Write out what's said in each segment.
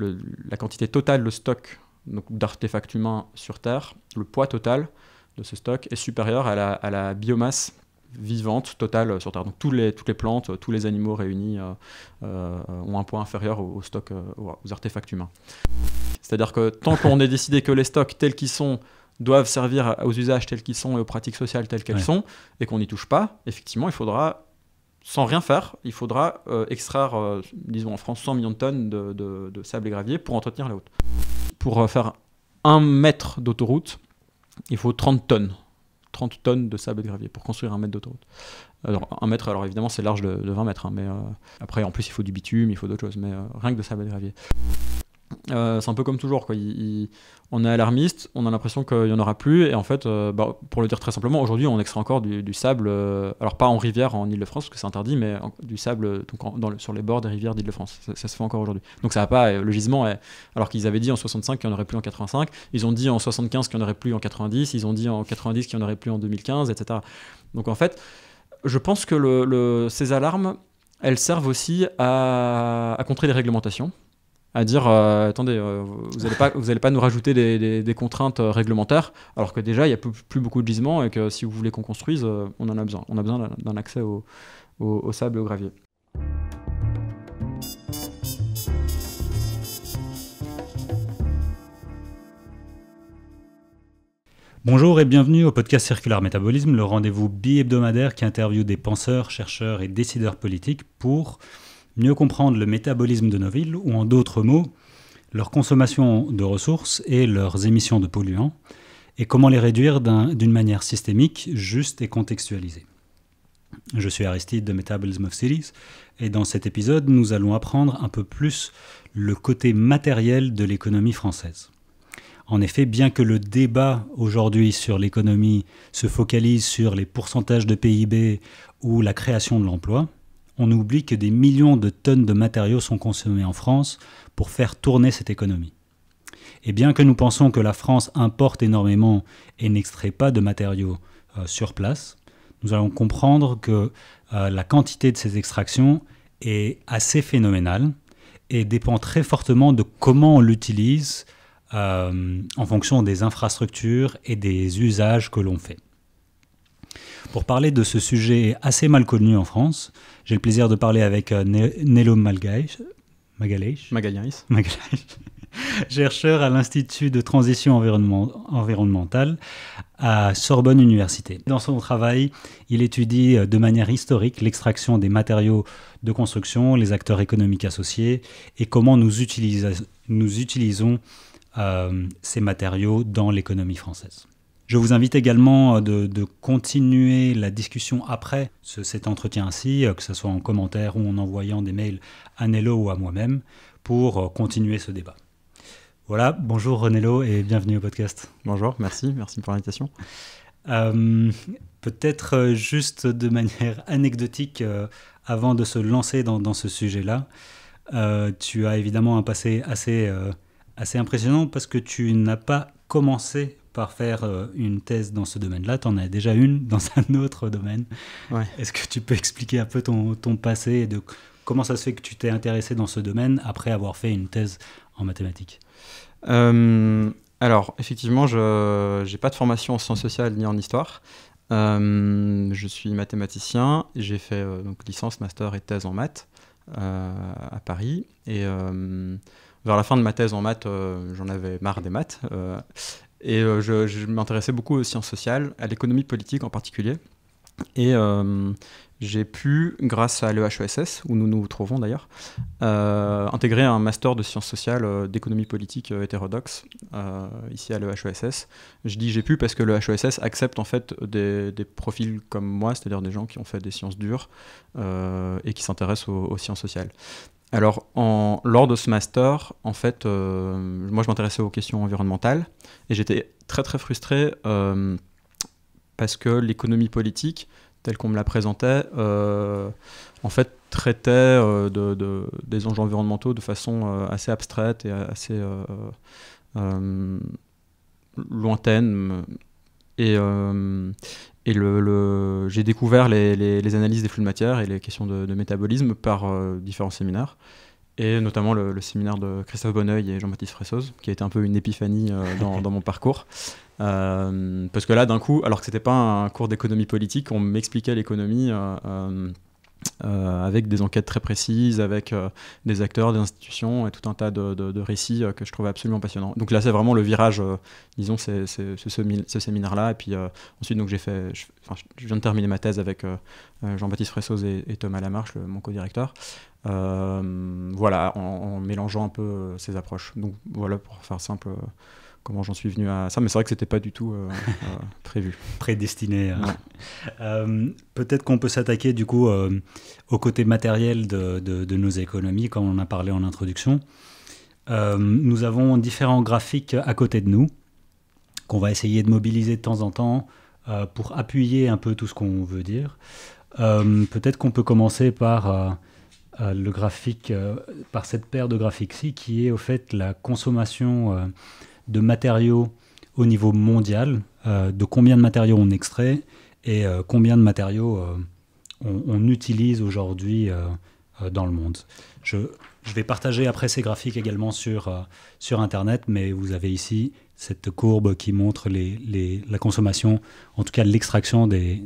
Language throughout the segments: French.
la quantité totale, le stock d'artefacts humains sur Terre, le poids total de ce stock est supérieur à la, biomasse vivante totale euh, sur Terre. Donc toutes les, toutes les plantes, euh, tous les animaux réunis euh, ont un poids inférieur au, stock, aux artefacts humains. C'est-à-dire que tant qu'on est décidé que les stocks tels qu'ils sont doivent servir aux usages tels qu'ils sont et aux pratiques sociales telles qu'elles sont, et qu'on n'y touche pas, effectivement, il faudra sans rien faire, il faudra euh, extraire, euh, disons en France, 100 millions de tonnes de, sable et gravier pour entretenir la route. Pour euh, faire un mètre d'autoroute, il faut 30 tonnes. 30 tonnes de sable et de gravier pour construire un mètre d'autoroute. Alors, un mètre, alors évidemment, c'est large de, 20 mètres, hein, mais après, en plus, il faut du bitume, il faut d'autres choses, mais rien que de sable et de gravier. Euh, c'est un peu comme toujours. on est alarmiste, on a l'impression qu'il n'y en aura plus. Et en fait, euh, bah, pour le dire très simplement, aujourd'hui, on extrait encore du, sable, euh, alors pas en rivière en Ile-de-France, parce que c'est interdit, mais du sable sur les bords des rivières d'Ile-de-France. Ça, se fait encore aujourd'hui. Donc ça va pas, le gisement, alors qu'ils avaient dit en 65 qu'il n'y en aurait plus en 85, ils ont dit en 75 qu'il n'y en aurait plus en 90, ils ont dit en 90 qu'il n'y en aurait plus en 2015, etc. Donc en fait, je pense que ces alarmes, elles servent aussi à, à contrer les réglementations à dire euh, attendez, euh, vous n'allez pas, vous allez pas nous rajouter des, contraintes euh, réglementaires, alors que déjà il n'y a plus, beaucoup de gisements et que si vous voulez qu'on construise, on en a besoin. On a besoin d'un accès au, sable et au gravier. Bonjour et bienvenue au podcast Circular Métabolisme, le rendez-vous bi-hebdomadaire qui interviewe des penseurs, chercheurs et décideurs politiques pour mieux comprendre le métabolisme de nos villes, ou en d'autres mots, leur consommation de ressources et leurs émissions de polluants, et comment les réduire d'une manière systémique, juste et contextualisée. Je suis Aristide de Metabolism of Cities, et dans cet épisode, nous allons apprendre un peu plus le côté matériel de l'économie française. En effet, bien que le débat aujourd'hui sur l'économie se focalise sur les pourcentages de PIB ou la création de l'emploi, on oublie que des millions de tonnes de matériaux sont consommés en France pour faire tourner cette économie. Et bien que nous pensions que la France importe énormément et n'extrait pas de matériaux euh, sur place, nous allons comprendre que euh, la quantité de ces extractions est assez phénoménale et dépend très fortement de comment on l'utilise euh, en fonction des infrastructures et des usages que l'on fait. Pour parler de ce sujet assez mal connu en France, j'ai le plaisir de parler avec euh, Nello Malgaïch, chercheur à l'Institut de transition environnementale à Sorbonne Université. Dans son travail, il étudie euh, de manière historique l'extraction des matériaux de construction, les acteurs économiques associés et comment nous, utilisons euh, ces matériaux dans l'économie française. Je vous invite également euh, de, continuer la discussion après cet entretien-ci, euh, que ce soit en commentaire ou en envoyant des mails à Nello ou à moi-même, pour euh, continuer ce débat. Voilà, bonjour Renello et bienvenue au podcast. Bonjour, merci, merci pour l'invitation. Peut-être juste de manière anecdotique, avant de se lancer dans, ce sujet-là, tu as évidemment un passé assez, assez impressionnant parce que tu n'as pas commencé par faire euh, une thèse dans ce domaine-là. Tu en as déjà une dans un autre domaine. Est-ce que tu peux expliquer un peu ton, passé et de comment ça se fait que tu t'es intéressé dans ce domaine après avoir fait une thèse en mathématiques euh, Alors, effectivement, je n'ai pas de formation en sciences sociales ni en histoire. Euh, je suis mathématicien. J'ai fait donc, licence, master et thèse en maths à Paris. Et vers la fin de ma thèse en maths, j'en avais marre des maths. Et euh, je, m'intéressais beaucoup aux sciences sociales, à l'économie politique en particulier. Et euh, j'ai pu, grâce à l'EHESS, où nous nous trouvons d'ailleurs, euh, intégrer un master de sciences sociales d'économie politique hétérodoxe, ici à l'EHESS. Je dis j'ai pu parce que l'EHESS accepte en fait des, profils comme moi, c'est-à-dire des gens qui ont fait des sciences dures et qui s'intéressent aux, aux, sciences sociales. Alors, lors de ce master, en fait, euh, moi je m'intéressais aux questions environnementales et j'étais très très frustré euh, parce que l'économie politique, telle qu'on me la présentait, euh, en fait, traitait des enjeux environnementaux de façon assez abstraite et assez lointaine. Et, et le, j'ai découvert les, analyses des flux de matière et les questions de, métabolisme par euh, différents séminaires, et notamment le, séminaire de Christophe Bonneuil et Jean-Baptiste Fressoz, qui a été un peu une épiphanie euh, dans, dans, mon parcours. Euh, parce que là, d'un coup, alors que ce c'était pas un cours d'économie politique, on m'expliquait l'économie euh, avec des enquêtes très précises, avec euh, des acteurs, des institutions et tout un tas de, récits euh, que je trouvais absolument passionnants. Donc là, c'est vraiment le virage, disons, c'est ce, séminaire-là. Et puis ensuite, donc j'ai fait, je, viens de terminer ma thèse avec Jean-Baptiste Fressoz et, Thomas Lamarche, mon co-directeur. voilà, en, mélangeant un peu ces approches. Donc voilà, pour faire simple comment j'en suis venu à ça, mais c'est vrai que c'était pas du tout euh, euh, prévu. Prédestiné. Hein. Euh, peut-être qu'on peut, s'attaquer du coup au côté matériel de, de, nos économies, comme on a parlé en introduction. nous avons différents graphiques à côté de nous qu'on va essayer de mobiliser de temps en temps pour appuyer un peu tout ce qu'on veut dire. Peut-être qu'on peut commencer par le graphique, par cette paire de graphiques-ci qui est au fait la consommation de matériaux au niveau mondial, euh, de combien de matériaux on extrait et euh, combien de matériaux euh, on, utilise aujourd'hui dans le monde. Je, vais partager après ces graphiques également sur, sur Internet, mais vous avez ici cette courbe qui montre la consommation, en tout cas l'extraction des,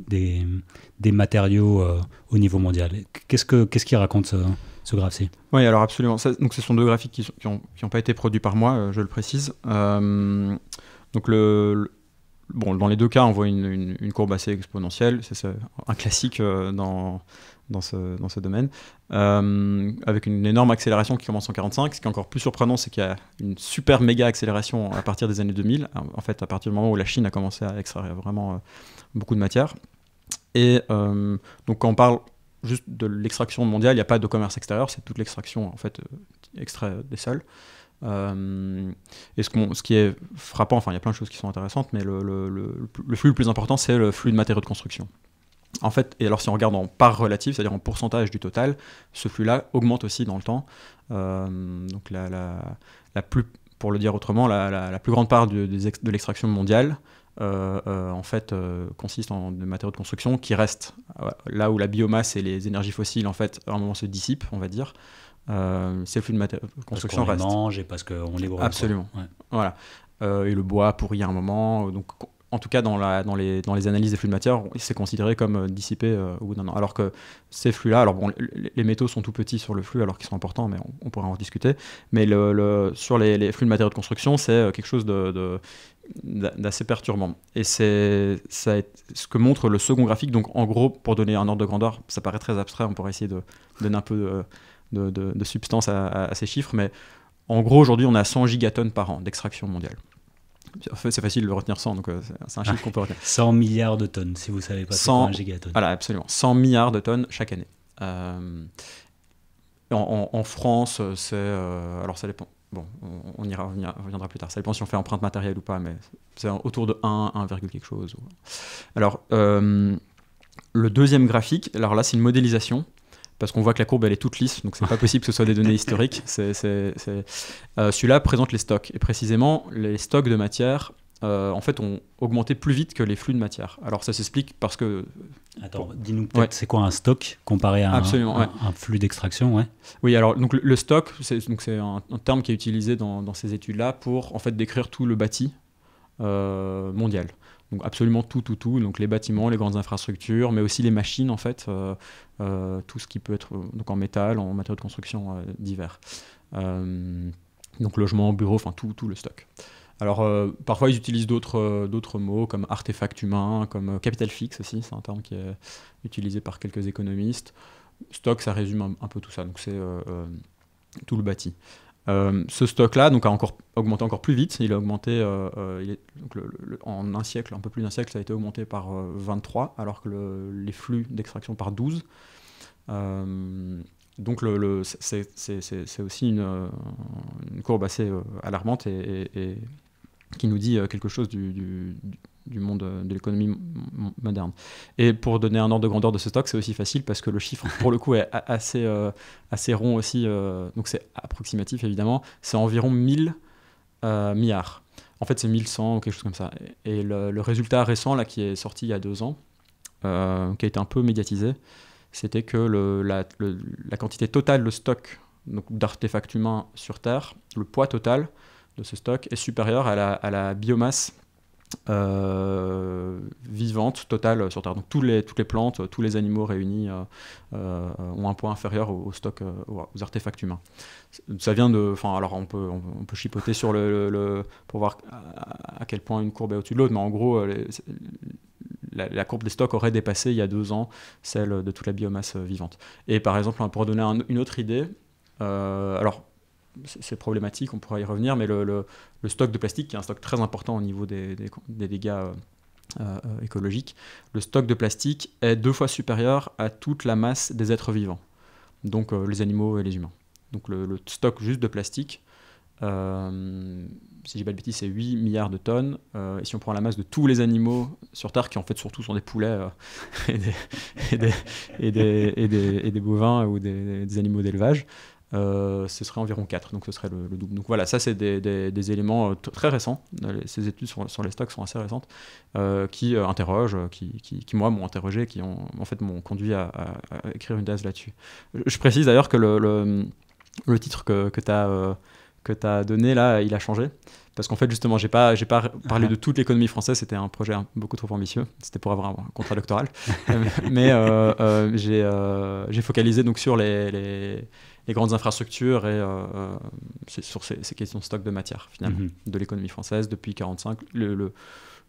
matériaux au niveau mondial. Qu'est-ce qu'il ce qui raconte ce Oui, alors absolument. donc ce sont deux graphiques qui n'ont qui qui pas été produits par moi, euh, je le précise. Euh, donc le, bon, dans les deux cas, on voit une, courbe assez exponentielle, c'est un classique euh, dans, dans, ce, dans, ce, domaine, avec une énorme accélération qui commence en 45. Ce qui est encore plus surprenant, c'est qu'il y a une super méga accélération à partir des années 2000, en fait, à partir du moment où la Chine a commencé à extraire vraiment beaucoup de matière. Et donc, quand on parle juste de l'extraction mondiale, il n'y a pas de commerce extérieur, c'est toute l'extraction en fait euh, extrait des sols. Euh, et ce, qui est frappant, enfin il y a plein de choses qui sont intéressantes, mais le, flux le plus important c'est le flux de matériaux de construction. En fait, et alors si on regarde en part relative, c'est-à-dire en pourcentage du total, ce flux-là augmente aussi dans le temps. Euh, donc la, pour le dire autrement, la, plus grande part de l'extraction mondiale euh, euh, en fait, euh, consiste en des matériaux de construction qui restent. Là où la biomasse et les énergies fossiles, en fait, à un moment se dissipent, on va dire. c'est le flux de matériaux construction parce qu'on les mange et parce qu'on les voit. Absolument. Voilà. et le bois pourrit à un moment. Donc en tout cas dans, la, dans, les, dans, les, analyses des flux de matière, c'est considéré comme euh, dissipé euh, au bout d'un an. Alors que ces flux-là, alors bon, les, métaux sont tout petits sur le flux alors qu'ils sont importants, mais on, pourrait en discuter. Mais le, sur les, flux de matériaux de construction, c'est euh, quelque chose de, d'assez perturbant. Et c'est ce que montre le second graphique. Donc en gros, pour donner un ordre de grandeur, ça paraît très abstrait, on pourrait essayer de donner un peu de, substance à ces chiffres, mais en gros, aujourd'hui, on a 100 gigatonnes par an d'extraction mondiale. C'est facile de retenir 100, donc euh, c'est un chiffre ah, qu'on peut retenir. 100 milliards de tonnes, si vous savez pas 100, gigatonnes. Voilà, absolument. 100 milliards de tonnes chaque année. Euh, en, France, c'est. Euh, alors ça dépend. Bon, on, on y reviendra plus tard. Ça dépend si on fait empreinte matérielle ou pas, mais c'est autour de 1, 1, quelque chose. Alors, le deuxième graphique, alors là, c'est une modélisation parce qu'on voit que la courbe elle est toute lisse, donc c'est pas possible que ce soit des données historiques. Euh, celui-là présente les stocks et précisément les stocks de matière. Euh, en fait, ont augmenté plus vite que les flux de matière. Alors ça s'explique parce que. Attends, dis-nous peut-être c'est quoi un stock comparé à un, flux d'extraction, ouais. Oui, alors donc le, stock, c'est un, terme qui est utilisé dans, ces études-là pour en fait décrire tout le bâti euh, mondial. Donc absolument tout, tout, tout. Donc les bâtiments, les grandes infrastructures, mais aussi les machines en fait, euh, euh, tout ce qui peut être euh, donc en métal, en matériaux de construction divers. donc logement, bureau, enfin tout, le stock. Alors parfois ils utilisent d'autres mots comme artefact humain, comme capital fixe aussi, c'est un terme qui est utilisé par quelques économistes. Stock, ça résume un peu tout ça. Donc c'est tout le bâti. Euh, ce stock-là donc, a encore augmenté encore plus vite. Il a augmenté euh, euh, en un siècle, un peu plus d'un siècle, ça a été augmenté par 23, alors que les flux d'extraction par 12. donc c'est aussi une, courbe assez alarmante et, qui nous dit quelque chose du, du monde euh, de l'économie moderne. Et pour donner un ordre de grandeur de ce stock, c'est aussi facile parce que le chiffre, pour le coup, est assez, euh, assez rond aussi, euh, donc c'est approximatif évidemment, c'est environ 1000 milliards. En fait, c'est 1100 ou quelque chose comme ça. Et, le, résultat récent, là, qui est sorti il y a deux ans, qui a été un peu médiatisé, c'était que le, la, la, quantité totale de stock d'artefacts humains sur Terre, le poids total de ce stock est supérieur à la, à la biomasse euh, vivante totale euh, sur Terre. Donc tous les, toutes les plantes, tous les animaux réunis euh, ont un poids inférieur au, stock, aux artefacts humains. Ça vient de. Enfin, alors on peut, peut chipoter sur le, pour voir à, quel point une courbe est au-dessus de l'autre, mais en gros, la, courbe des stocks aurait dépassé il y a deux ans celle de toute la biomasse vivante. Et par exemple, hein, pour donner une autre idée, alors c'est problématique, on pourra y revenir, mais le, stock de plastique, qui est un stock très important au niveau des, dégâts euh, euh, écologiques, le stock de plastique est deux fois supérieur à toute la masse des êtres vivants, donc euh, les animaux et les humains. Donc le, stock juste de plastique, si j'ai pas de bêtises, c'est 8 milliards de tonnes. et si on prend la masse de tous les animaux sur Terre, qui en fait surtout sont des poulets et, des, et, des, bovins ou des, animaux d'élevage, euh, ce serait environ 4, donc ce serait le, double. Donc voilà, ça c'est des, éléments euh, très récents, euh, ces études sur, les stocks sont assez récentes, qui interrogent, qui, qui, moi m'ont interrogé, qui ont, en fait m'ont conduit à, écrire une thèse là-dessus. Je précise d'ailleurs que le, le, titre que, que tu as que tu as donné là, il a changé. Parce qu'en fait, justement, j'ai pas, j'ai pas parlé ah. de toute l'économie française. C'était un projet beaucoup trop ambitieux. C'était pour avoir un contrat doctoral. mais euh, j'ai, focalisé donc sur les, les, les grandes infrastructures et euh, euh, c'est sur ces, questions de stock de matière, finalement, mhm. de l'économie française depuis 1945. Le,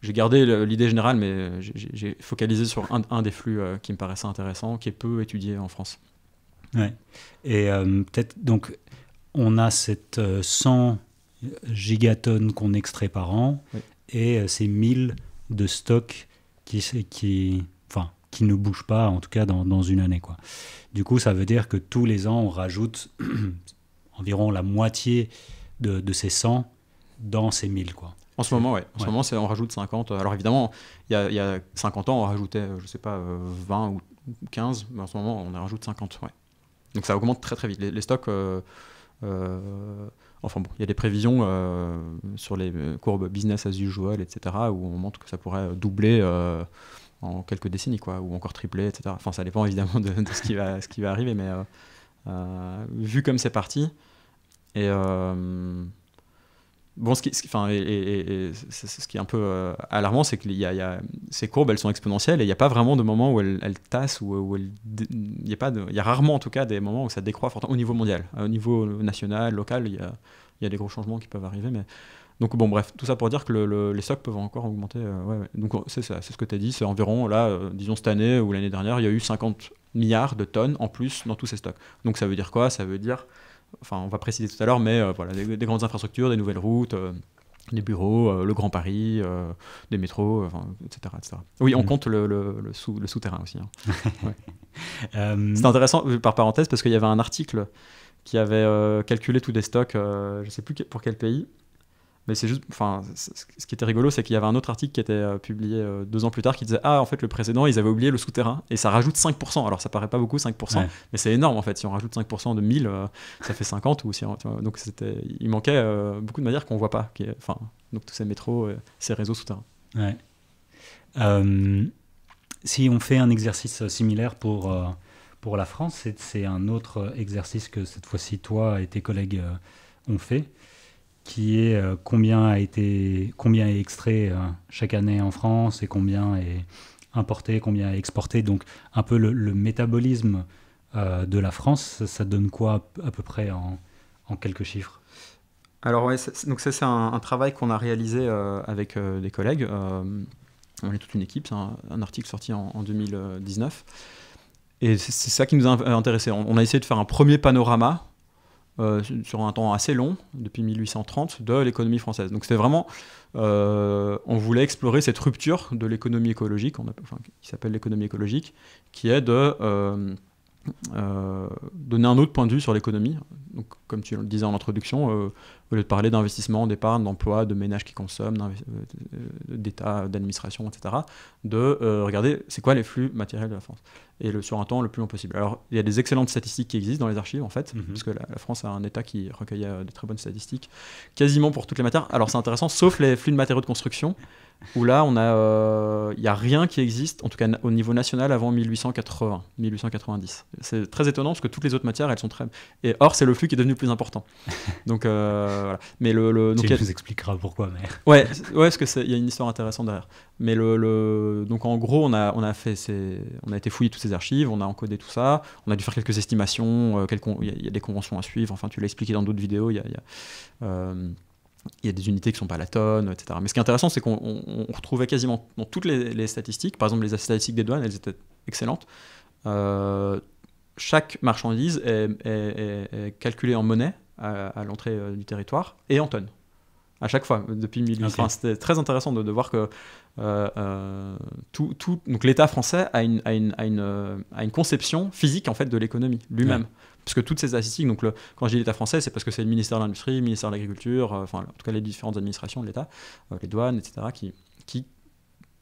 j'ai gardé l'idée générale, mais j'ai focalisé sur un, des flux euh, qui me paraissait intéressant, qui est peu étudié en France. Ouais. Et peut-être, donc, on a cette 100 gigatonnes qu'on extrait par an et ces 1000 de stock qui, qui, qui ne bouge pas, en tout cas dans, dans, une année. Quoi. Du coup, ça veut dire que tous les ans, on rajoute environ la moitié de, de, ces 100 dans ces 1000. Quoi. En ce moment, oui. En ce moment, on rajoute 50. Alors évidemment, il y, y a, 50 ans, on rajoutait, je sais pas, 20 euh, ou 15, mais en ce moment, on en rajoute 50. Ouais. Donc ça augmente très très vite. Les, stocks. Euh, euh, enfin bon, il y a des prévisions sur les courbes business as usual, etc., où on montre que ça pourrait doubler en quelques décennies, quoi, ou encore triplé, etc. Enfin, ça dépend évidemment de, ce, qui va, ce qui va arriver, mais euh, euh, vu comme c'est parti, et euh, bon, ce qui, et, ce qui est un peu alarmant, c'est que y y a, ces courbes, elles sont exponentielles, et il n'y a pas vraiment de moment où elles, tassent, où, où elles, y a pas il y a rarement en tout cas des moments où ça décroît fortement au niveau mondial, au niveau national, local, il y a, y a, des gros changements qui peuvent arriver, mais donc bon, bref, tout ça pour dire que les stocks peuvent encore augmenter. Euh, Donc c'est ça, c'est ce que tu as dit, c'est environ, là, euh, disons cette année ou l'année dernière, il y a eu 50 milliards de tonnes en plus dans tous ces stocks. Donc ça veut dire quoi Ça veut dire, enfin on va préciser tout à l'heure, mais euh, voilà, des, grandes infrastructures, des nouvelles routes. des bureaux, le Grand Paris, des métros, etc., Oui, on mm. compte le, le souterrain aussi. Hein. C'est intéressant, par parenthèse, parce qu'il y avait un article qui avait calculé tous des stocks, je ne sais plus pour quel pays, mais c'est juste, enfin, ce qui était rigolo, c'est qu'il y avait un autre article qui était euh, publié euh, deux ans plus tard qui disait Ah, en fait, le précédent, ils avaient oublié le souterrain. Et ça rajoute 5%. Alors, ça paraît pas beaucoup, 5%, mais c'est énorme en fait. Si on rajoute 5% de 1000, euh, ça fait 50. ou si donc, c'était, il manquait beaucoup de manières qu'on voit pas. Enfin, donc, tous ces métros, ces réseaux souterrains. si on fait un exercice similaire pour, pour la France, c'est, un autre exercice que cette fois-ci, toi et tes collègues ont fait qui est euh, combien a été combien est extrait euh, chaque année en France et combien est importé, combien est exporté. Donc un peu le, métabolisme euh, de la France, ça, donne quoi à, peu près en, en quelques chiffres Alors ouais, donc ça c'est un, travail qu'on a réalisé avec des collègues. on est toute une équipe, c'est un, article sorti en, 2019. Et c'est ça qui nous a intéressé. on a essayé de faire un premier panorama euh, sur un temps assez long, depuis 1830, de l'économie française. Donc c'était vraiment, euh, on voulait explorer cette rupture de l'économie écologique, qui s'appelle l'économie écologique, qui est de euh, euh, donner un autre point de vue sur l'économie. Donc, comme tu le disais en introduction, euh, au lieu de parler d'investissement, d'épargne, d'emploi, de ménages qui consomment, euh, d'État, d'administration, etc., de regarder c'est quoi les flux matériels de la France et sur un temps le plus long possible. Alors, il y a des excellentes statistiques qui existent dans les archives, en fait, puisque mhm. parce la, la, France a un État qui recueille des très bonnes statistiques quasiment pour toutes les matières. Alors, c'est intéressant, sauf les flux de matériaux de construction où là, on a, il euh, n'y a rien qui existe, en tout cas au niveau national, avant 1880, 1890. C'est très étonnant parce que toutes les autres matières, elles sont très. Et or, c'est le flux qui est devenu le plus important. donc, euh, voilà. Mais le, donc, tu vous nous expliqueras pourquoi. Mais... Ouais, ouais, parce que y a une histoire intéressante derrière. Mais le, donc en gros, on a, on a fait, on a été fouillé toutes ces archives, on a encodé tout ça, on a dû faire quelques estimations, euh, il y, a des conventions à suivre. Enfin, tu l'as expliqué dans d'autres vidéos. Il y a, il y a des unités qui sont pas à la tonne, etc. Mais ce qui est intéressant, c'est qu'on retrouvait quasiment dans toutes les, statistiques, par exemple les statistiques des douanes, elles étaient excellentes. Euh, chaque marchandise est, calculée en monnaie à, l'entrée euh, du territoire et en tonnes. À chaque fois, depuis 1800. C'était très intéressant de, voir que euh, tout, donc l'État français a une, conception physique en fait de l'économie lui-même. Parce que toutes ces statistiques, donc quand je dis l'État français, c'est parce que c'est le ministère de l'Industrie, le ministère de l'Agriculture, euh, enfin en tout cas les différentes administrations de l'État, euh, les douanes, etc., qui,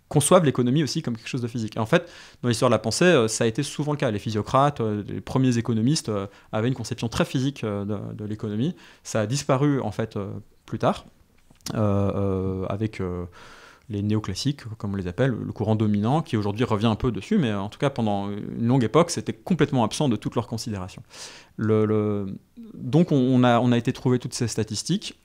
conçoivent l'économie aussi comme quelque chose de physique. Et en fait, dans l'histoire de la pensée, euh, ça a été souvent le cas. Les physiocrates, les premiers économistes avaient une conception très physique de, de l'économie. Ça a disparu en fait plus tard, avec les néoclassiques, comme on les appelle, le courant dominant, qui aujourd'hui revient un peu dessus, mais en tout cas pendant une longue époque, c'était complètement absent de toutes leurs considérations. Le, Donc on a, on a été trouver toutes ces statistiques,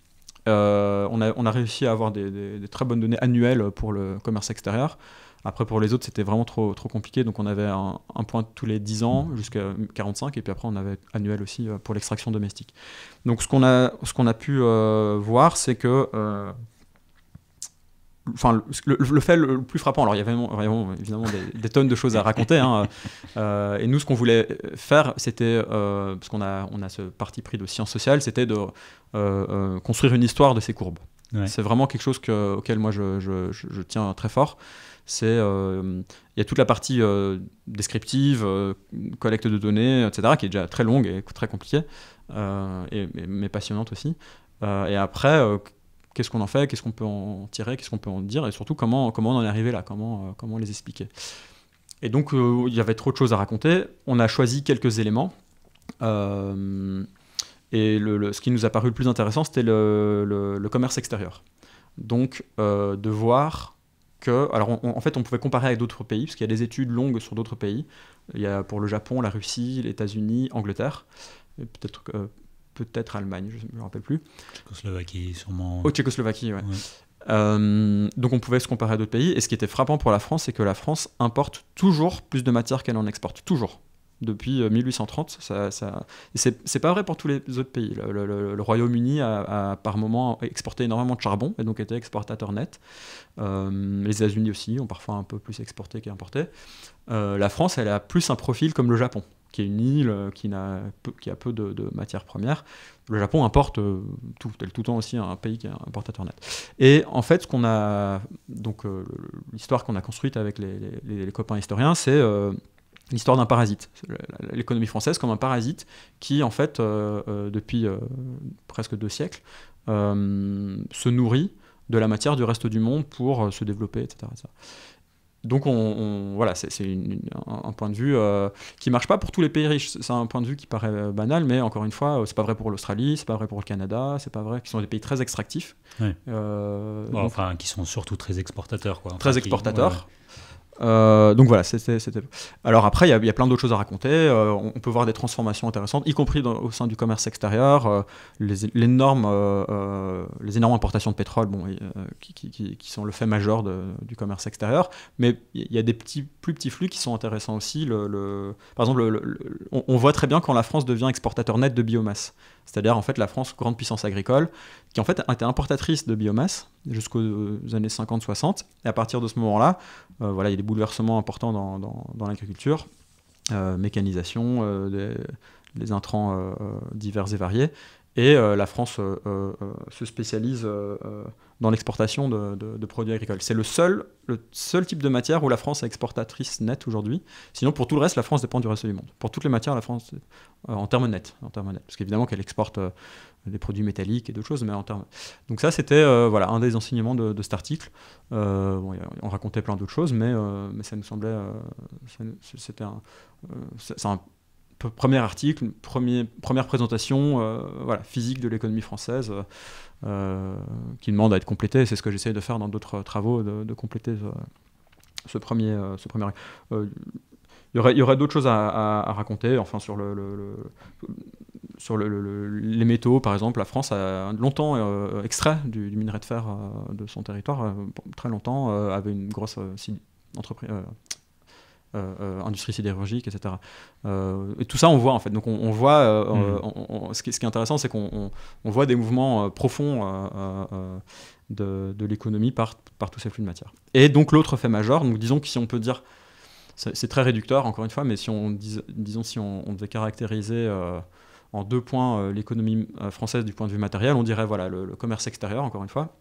euh, on, a, on, a, réussi à avoir des, très bonnes données annuelles pour le commerce extérieur. Après, pour les autres, c'était vraiment trop, trop compliqué. Donc, on avait un, point tous les 10 ans jusqu'à 45. Et puis après, on avait annuel aussi euh, pour l'extraction domestique. Donc, ce qu'on a, a pu euh, voir, c'est que enfin le, le, fait le plus frappant alors il y avait vraiment, évidemment des, tonnes de choses à raconter hein, euh, euh, et nous ce qu'on voulait faire c'était euh, parce qu'on a on a ce parti pris de sciences sociales c'était de construire une histoire de ces courbes c'est vraiment quelque chose auquel moi je, tiens très fort c'est il y a toute la partie descriptive collecte de données etc qui est déjà très longue et très compliquée et, mais passionnante aussi et après qu'est-ce qu'on en fait, qu'est-ce qu'on peut en tirer, qu'est-ce qu'on peut en dire, et surtout comment, comment on en est arrivé là, comment, euh, comment les expliquer. Et donc, euh, il y avait trop de choses à raconter. On a choisi quelques éléments. Euh, et le, ce qui nous a paru le plus intéressant, c'était le, commerce extérieur. Donc, de voir que. Alors, en fait, on pouvait comparer avec d'autres pays, parce qu'il y a des études longues sur d'autres pays. Il y a pour le Japon, la Russie, les États-Unis, Angleterre peut-être peut-être Allemagne, je ne me rappelle plus. Tchécoslovaquie, sûrement. Oh, Tchécoslovaquie, oui. Euh, donc on pouvait se comparer à d'autres pays. Et ce qui était frappant pour la France, c'est que la France importe toujours plus de matière qu'elle en exporte. Toujours. Depuis 1830, euh, ça, ça... c'est pas vrai pour tous les autres pays. Le, Royaume-Uni a, par moment exporté énormément de charbon et donc était exportateur net. Euh, les États-Unis aussi ont parfois un peu plus exporté qu'importé. la France, elle a plus un profil comme le Japon qui est une île euh, qui, a peu, qui a peu de, matières premières. Le Japon importe euh, tout, tout le temps aussi un pays qui est importateur net. Et en fait, ce qu'on a, donc euh, l'histoire qu'on a construite avec les, copains historiens, c'est l'histoire d'un parasite. L'économie française comme un parasite qui, en fait, depuis presque deux siècles, se nourrit de la matière du reste du monde pour se développer, etc. Donc on, voilà, c'est un point de vue euh, qui marche pas pour tous les pays riches. C'est un point de vue qui paraît euh, banal, mais encore une fois, euh, c'est pas vrai pour l'Australie, c'est pas vrai pour le Canada, c'est pas vrai, qui sont des pays très extractifs. enfin, qui sont surtout très exportateurs, très exportateurs. Euh, donc voilà, c'était. Alors après, il y, a plein d'autres choses à raconter. Euh, on peut voir des transformations intéressantes, y compris au sein du commerce extérieur. Euh, les, énormes, les énormes importations de pétrole qui, sont le fait majeur du commerce extérieur. Mais il y a des petits, plus petits flux qui sont intéressants aussi. par exemple, on voit très bien quand la France devient exportateur net de biomasse c'est-à-dire en fait la France, grande puissance agricole, qui en fait était importatrice de biomasse jusqu'aux euh, années 50-60. Et à partir de ce moment-là, euh, voilà, il y a des bouleversements importants dans, l'agriculture, euh, mécanisation, les intrants divers et variés. Et euh, la France euh, euh, se spécialise dans l'exportation de, produits agricoles. C'est le seul, le seul type de matière où la France est exportatrice nette aujourd'hui. Sinon, pour tout le reste, la France dépend du reste du monde. Pour toutes les matières, la France, en termes nets, en termes nets, parce qu'évidemment qu'elle exporte des produits métalliques et d'autres choses, mais en termes. Donc ça, c'était voilà un des enseignements de, cet article. on racontait plein d'autres choses, mais, mais ça nous semblait, c'était un, premier article, premier, première présentation euh, voilà, physique de l'économie française euh, qui demande à être complétée. C'est ce que j'essaie de faire dans d'autres travaux, de, compléter ce, premier. ce premier euh, il y aurait, aurait d'autres choses à, raconter, enfin sur le, sur les métaux, par exemple, la France a longtemps extrait du, du, minerai de fer de son territoire, très longtemps, avait une grosse entreprise, euh, euh, industrie sidérurgique, etc. Euh, et tout ça, on voit en fait. Donc on, voit, hmm. ce, qui, ce, qui, est intéressant, c'est qu'on voit des mouvements profonds de, l'économie par, tous ces flux de matière. Et donc l'autre fait majeur, donc disons que si on peut dire, c'est très réducteur encore une fois, mais si on, disons si on, devait caractériser en deux points l'économie française du point de vue matériel, on dirait voilà le commerce extérieur encore une fois,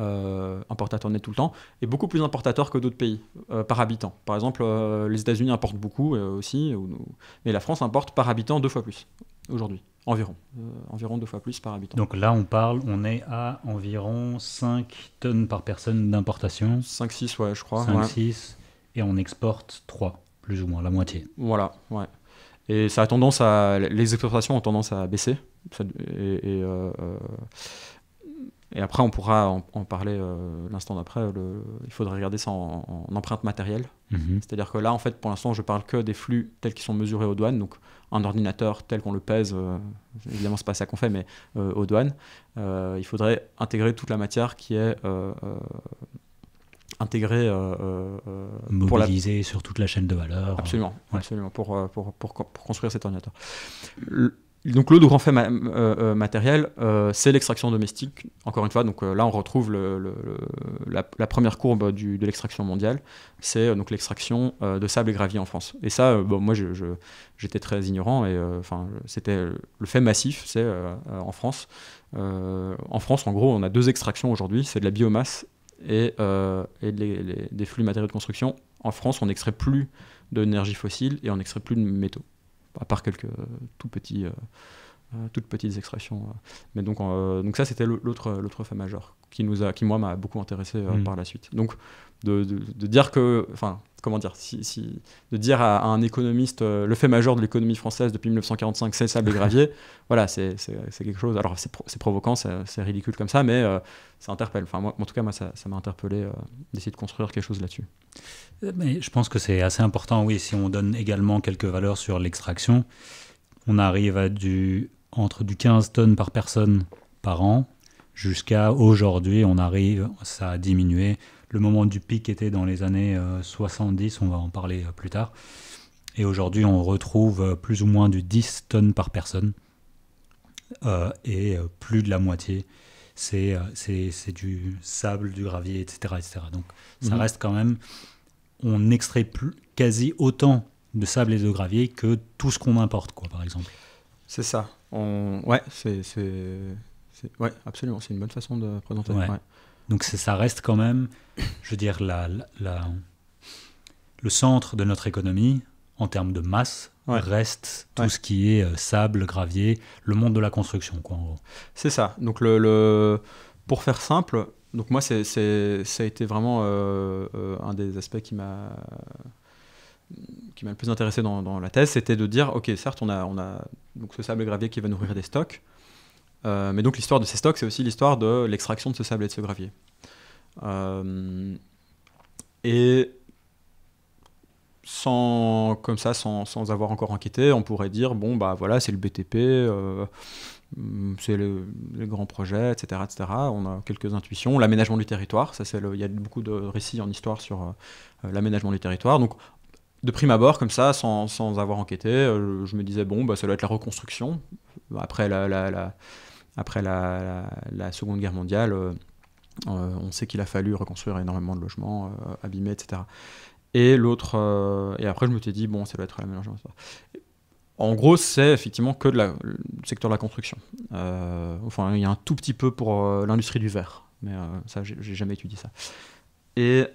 euh, importateur net tout le temps, et beaucoup plus importateur que d'autres pays euh, par habitant. Par exemple, euh, les États-Unis importent beaucoup aussi, mais la France importe par habitant deux fois plus aujourd'hui, environ. environ deux fois plus par habitant. Donc là, on parle, on est à environ 5 tonnes par personne d'importation. 5-6, ouais, je crois. 5-6, et on exporte 3, plus ou moins, la moitié. Voilà, ouais. Et ça a tendance à. Les exportations ont tendance à baisser. Et. et et après, on pourra en, parler euh, l'instant d'après. Il faudrait regarder ça en, empreinte matérielle. Mhm. C'est-à-dire que là, en fait, pour l'instant, je parle que des flux tels qu'ils sont mesurés aux douanes. Donc, un ordinateur tel qu'on le pèse, évidemment, euh, évidemment, c'est pas ça qu'on fait, mais euh, aux douanes. il faudrait intégrer toute la matière qui est intégrée. Mobilisée la... sur toute la chaîne de valeur. Absolument, absolument pour, pour, pour, construire cet ordinateur. Donc l'autre grand fait euh, euh, matériel, euh, c'est l'extraction domestique. Encore une fois, donc là on retrouve la, première courbe de l'extraction mondiale, c'est donc l'extraction de sable et gravier en France. Et ça, moi j'étais très ignorant et enfin c'était le fait massif, c'est en France. en France, en gros, on a deux extractions aujourd'hui, c'est de la biomasse et, des flux matériaux de construction. En France, on n'extrait plus d'énergie fossile et on n'extrait plus de métaux à part quelques euh, tout petits euh, Hein, toutes petites extractions. Hein. Mais donc, euh, donc ça, c'était l'autre, l'autre fait majeur qui, nous a, qui moi, m'a beaucoup intéressé euh, mm. par la suite. Donc, de, dire que, enfin, comment dire, si, de dire à, un économiste euh, le fait majeur de l'économie française depuis 1945, c'est sable et gravier, voilà, c'est, c'est, quelque chose. Alors, c'est, c'est provoquant, c'est ridicule comme ça, mais ça interpelle. Enfin, moi, en tout cas, moi, ça, ça m'a interpellé d'essayer de construire quelque chose là-dessus. Mais je pense que c'est assez important, oui, si on donne également quelques valeurs sur l'extraction, on arrive à du entre du 15 tonnes par personne par an jusqu'à aujourd'hui, on arrive, ça a diminué. Le moment du pic était dans les années 70, euh, on va en parler euh, plus tard. Et aujourd'hui, on retrouve euh, plus ou moins du 10 tonnes par personne. et plus de la moitié, c'est du sable, du gravier, etc. Donc ça mhm. reste quand même, on extrait plus, quasi autant de sable et de gravier que tout ce qu'on importe, quoi, par exemple. C'est ça. On... Ouais, c'est, ouais, absolument, c'est une bonne façon de présenter. Ouais. Donc ça reste quand même, je veux dire, la, le centre de notre économie en termes de masse reste tout ce qui est euh, sable, gravier, le monde de la construction, quoi, en gros. C'est ça. Donc le, pour faire simple, donc moi c'est, ça a été vraiment euh, euh, un des aspects qui m'a qui m'a le plus intéressé dans, la thèse, c'était de dire, ok, certes, on a, on a donc ce sable et gravier qui va nourrir des stocks, euh, mais donc l'histoire de ces stocks, c'est aussi l'histoire de l'extraction de ce sable et de ce gravier. Euh, et sans, comme ça, sans, avoir encore enquêté, on pourrait dire, bon, bah voilà, c'est le BTP, euh, c'est le, les grands projets, etc., etc. On a quelques intuitions. L'aménagement du territoire, ça c'est il y a beaucoup de récits en histoire sur l'aménagement du territoire. Donc de prime abord, comme ça, sans, avoir enquêté, euh, je me disais, bon, bah, ça doit être la reconstruction. Après la, après la, Seconde Guerre mondiale, euh, euh, on sait qu'il a fallu reconstruire énormément de logements abîmés, etc. Et l'autre, et après je me suis dit, bon, ça doit être la mélange En gros, c'est effectivement que le secteur de la construction. enfin, il y a un tout petit peu pour l'industrie du verre, mais ça, j'ai jamais étudié ça. Et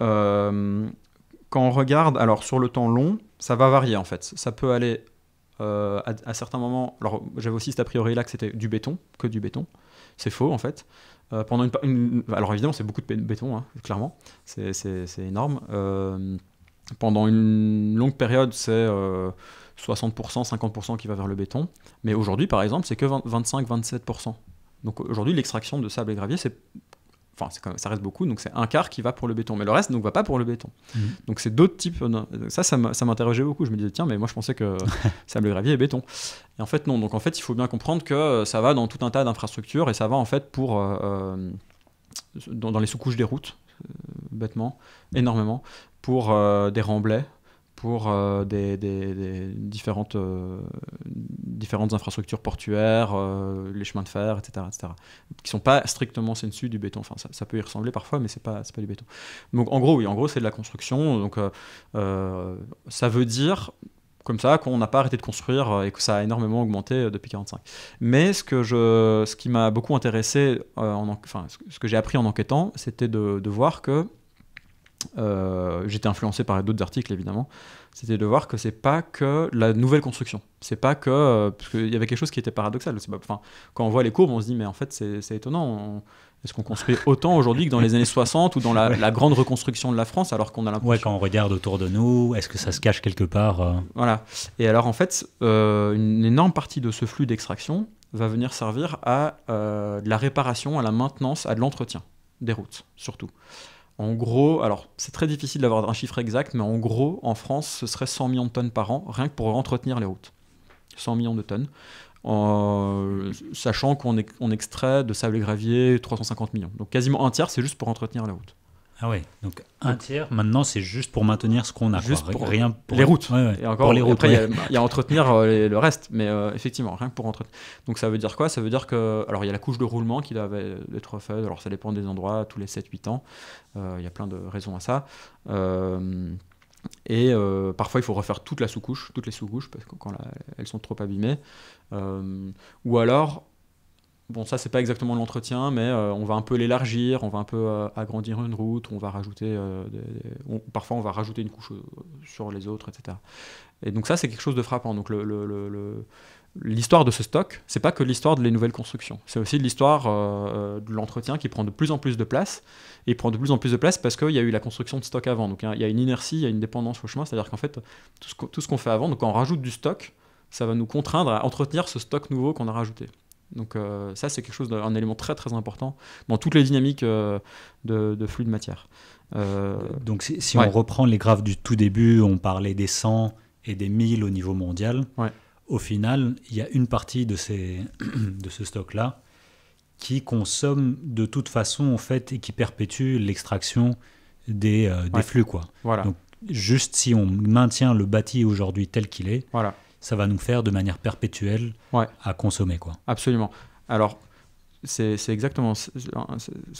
quand on regarde, alors sur le temps long, ça va varier en fait. Ça peut aller euh, à, certains moments. Alors j'avais aussi cet a priori là que c'était du béton, que du béton. C'est faux en fait. Euh, pendant une, alors évidemment c'est beaucoup de béton, hein, clairement, c'est énorme. Euh, pendant une longue période, c'est 60%, 50% qui va vers le béton. Mais aujourd'hui, par exemple, c'est que 25-27%. Donc aujourd'hui, l'extraction de sable et gravier, c'est Enfin, ça reste beaucoup, donc c'est un quart qui va pour le béton, mais le reste donc va pas pour le béton. Mhm. Donc c'est d'autres types. Ça, ça m'interrogeait beaucoup. Je me disais tiens, mais moi je pensais que sable gravier et béton. Et en fait non. Donc en fait, il faut bien comprendre que euh, ça va dans tout un tas d'infrastructures et ça va en fait pour euh, euh, dans, les sous-couches des routes, bêtement, énormément, pour des remblais, pour euh, des, différentes, euh, différentes infrastructures portuaires, euh, les chemins de fer, etc., etc., qui sont pas strictement sensu du béton. Enfin, ça, peut y ressembler parfois, mais ce pas pas du béton. Donc, en gros, oui, en gros, c'est de la construction. Donc, ça veut dire comme ça qu'on n'a pas arrêté de construire et que ça a énormément augmenté depuis 45. Mais ce que je, ce qui m'a beaucoup intéressé, en, enfin, ce que j'ai appris en enquêtant, c'était de, de voir que euh, j'étais influencé par d'autres articles évidemment, c'était de voir que c'est pas que la nouvelle construction, c'est pas que euh, parce qu'il y avait quelque chose qui était paradoxal. Enfin, quand on voit les courbes, on se dit mais en fait c'est étonnant. est-ce qu'on construit autant aujourd'hui que dans les années 60 ou dans la, grande reconstruction de la France alors qu'on a l'impression... Ouais, quand on regarde autour de nous, est-ce que ça se cache quelque part euh Voilà. Et alors en fait, une énorme partie de ce flux d'extraction va venir servir à de la réparation, à la maintenance, à de l'entretien des routes surtout. En gros, alors c'est très difficile d'avoir un chiffre exact, mais en gros, en France, ce serait 100 millions de tonnes par an, rien que pour entretenir les routes. 100 millions de tonnes. sachant qu'on extrait de sable et gravier 350 millions. Donc quasiment un tiers, c'est juste pour entretenir la route. Ah oui. donc un tiers, maintenant, c'est juste pour maintenir ce qu'on a. Juste pour rien pour les routes. Et encore, après, il y, a entretenir euh, le reste, mais euh, effectivement, rien que pour entretenir. Donc ça veut dire quoi Ça veut dire que. Alors il y a la couche de roulement qui doit être faite, alors ça dépend des endroits, tous les 7-8 ans. Euh, il y a plein de raisons à ça. et parfois, il faut refaire toute la sous-couche, toutes les sous-couches, parce que quand elles sont trop abîmées. ou alors, Bon, ça, c'est pas exactement l'entretien, mais euh, on va un peu l'élargir, on va un peu euh, agrandir une route, on va rajouter. Euh, parfois, on va rajouter une couche sur les autres, etc. Et donc, ça, c'est quelque chose de frappant. Donc, l'histoire de ce stock, c'est pas que l'histoire de les nouvelles constructions. C'est aussi l'histoire de l'entretien qui prend de plus en plus de place. Et prend de plus en plus de place parce qu'il y a eu la construction de stock avant. Donc, il y a une inertie, il y a une dépendance au chemin. C'est-à-dire qu'en fait, tout ce qu'on fait avant, donc, quand on rajoute du stock, ça va nous contraindre à entretenir ce stock nouveau qu'on a rajouté. Donc euh, ça, c'est quelque chose, un élément très très important dans toutes les dynamiques euh, de, flux de matière. Euh, Donc si, on reprend les graphes du tout début, on parlait des 100 et des 1000 au niveau mondial. Au final, il y a une partie de, ces, de ce stock-là qui consomme de toute façon en fait et qui perpétue l'extraction des, flux. Quoi. Donc juste si on maintient le bâti aujourd'hui tel qu'il est, voilà ça va nous faire de manière perpétuelle à consommer. Quoi. Absolument. Alors, c'est exactement ce,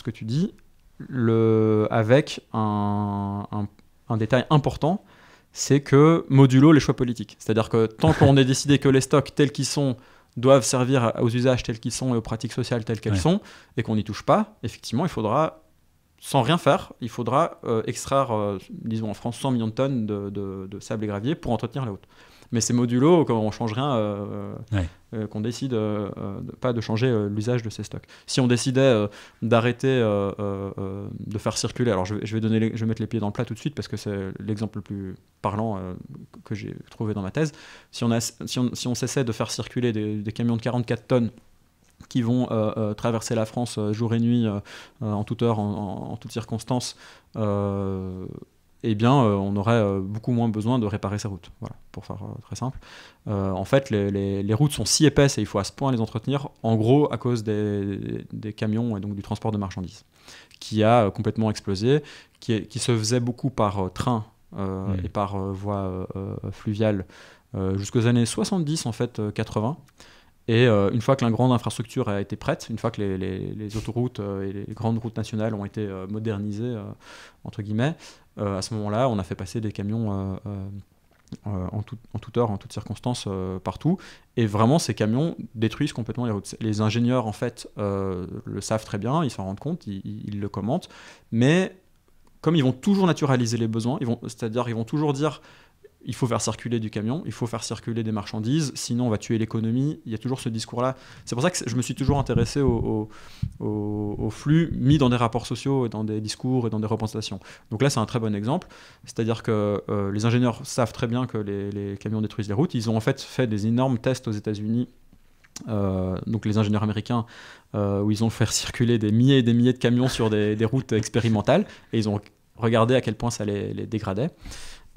que tu dis, le, avec un, détail important, c'est que modulo les choix politiques. C'est-à-dire que tant qu'on ait décidé que les stocks tels qu'ils sont doivent servir aux usages tels qu'ils sont et aux pratiques sociales telles qu'elles sont, et qu'on n'y touche pas, effectivement, il faudra, sans rien faire, il faudra euh, extraire, euh, disons en France, 100 millions de tonnes de, de sable et gravier pour entretenir la haute. Mais c'est modulo, quand on change rien, euh, euh, euh, qu'on décide pas de changer l'usage de ces stocks. Si on décidait d'arrêter de faire circuler, alors je, vais donner, je vais mettre les pieds dans le plat tout de suite parce que c'est l'exemple le plus parlant que j'ai trouvé dans ma thèse. Si on, a, cessait de faire circuler des, camions de 44 tonnes qui vont traverser la France jour et nuit, en toute heure, en, en, en toutes circonstances, eh bien, euh, on aurait euh, beaucoup moins besoin de réparer ces routes. Voilà, pour faire euh, très simple. en fait, les, routes sont si épaisses et il faut à ce point les entretenir, en gros, à cause des, camions et donc du transport de marchandises, qui a complètement explosé, qui, se faisait beaucoup par train mm. et par voie fluviale jusqu'aux années 70, en fait, 80. Et une fois que la grande infrastructure a été prête, une fois que les, les autoroutes et les grandes routes nationales ont été modernisées, entre guillemets, euh, à ce moment-là, on a fait passer des camions euh, euh, en, en, toute heure, en toutes circonstances, partout. Et vraiment, ces camions détruisent complètement les routes. Les ingénieurs, en fait, le savent très bien, ils s'en rendent compte, ils, ils le commentent. Mais comme ils vont toujours naturaliser les besoins, c'est-à-dire ils vont toujours dire il faut faire circuler du camion, il faut faire circuler des marchandises, sinon on va tuer l'économie. Il y a toujours ce discours-là. C'est pour ça que je me suis toujours intéressé au, flux mis dans des rapports sociaux et dans des discours et dans des représentations. Donc là, c'est un très bon exemple. C'est-à-dire que euh, les ingénieurs savent très bien que les, camions détruisent les routes. Ils ont en fait fait des énormes tests aux États-Unis. Euh, donc les ingénieurs américains euh, où ils ont fait circuler des milliers et des milliers de camions sur des, routes expérimentales et ils ont regardé à quel point ça les, les dégradait.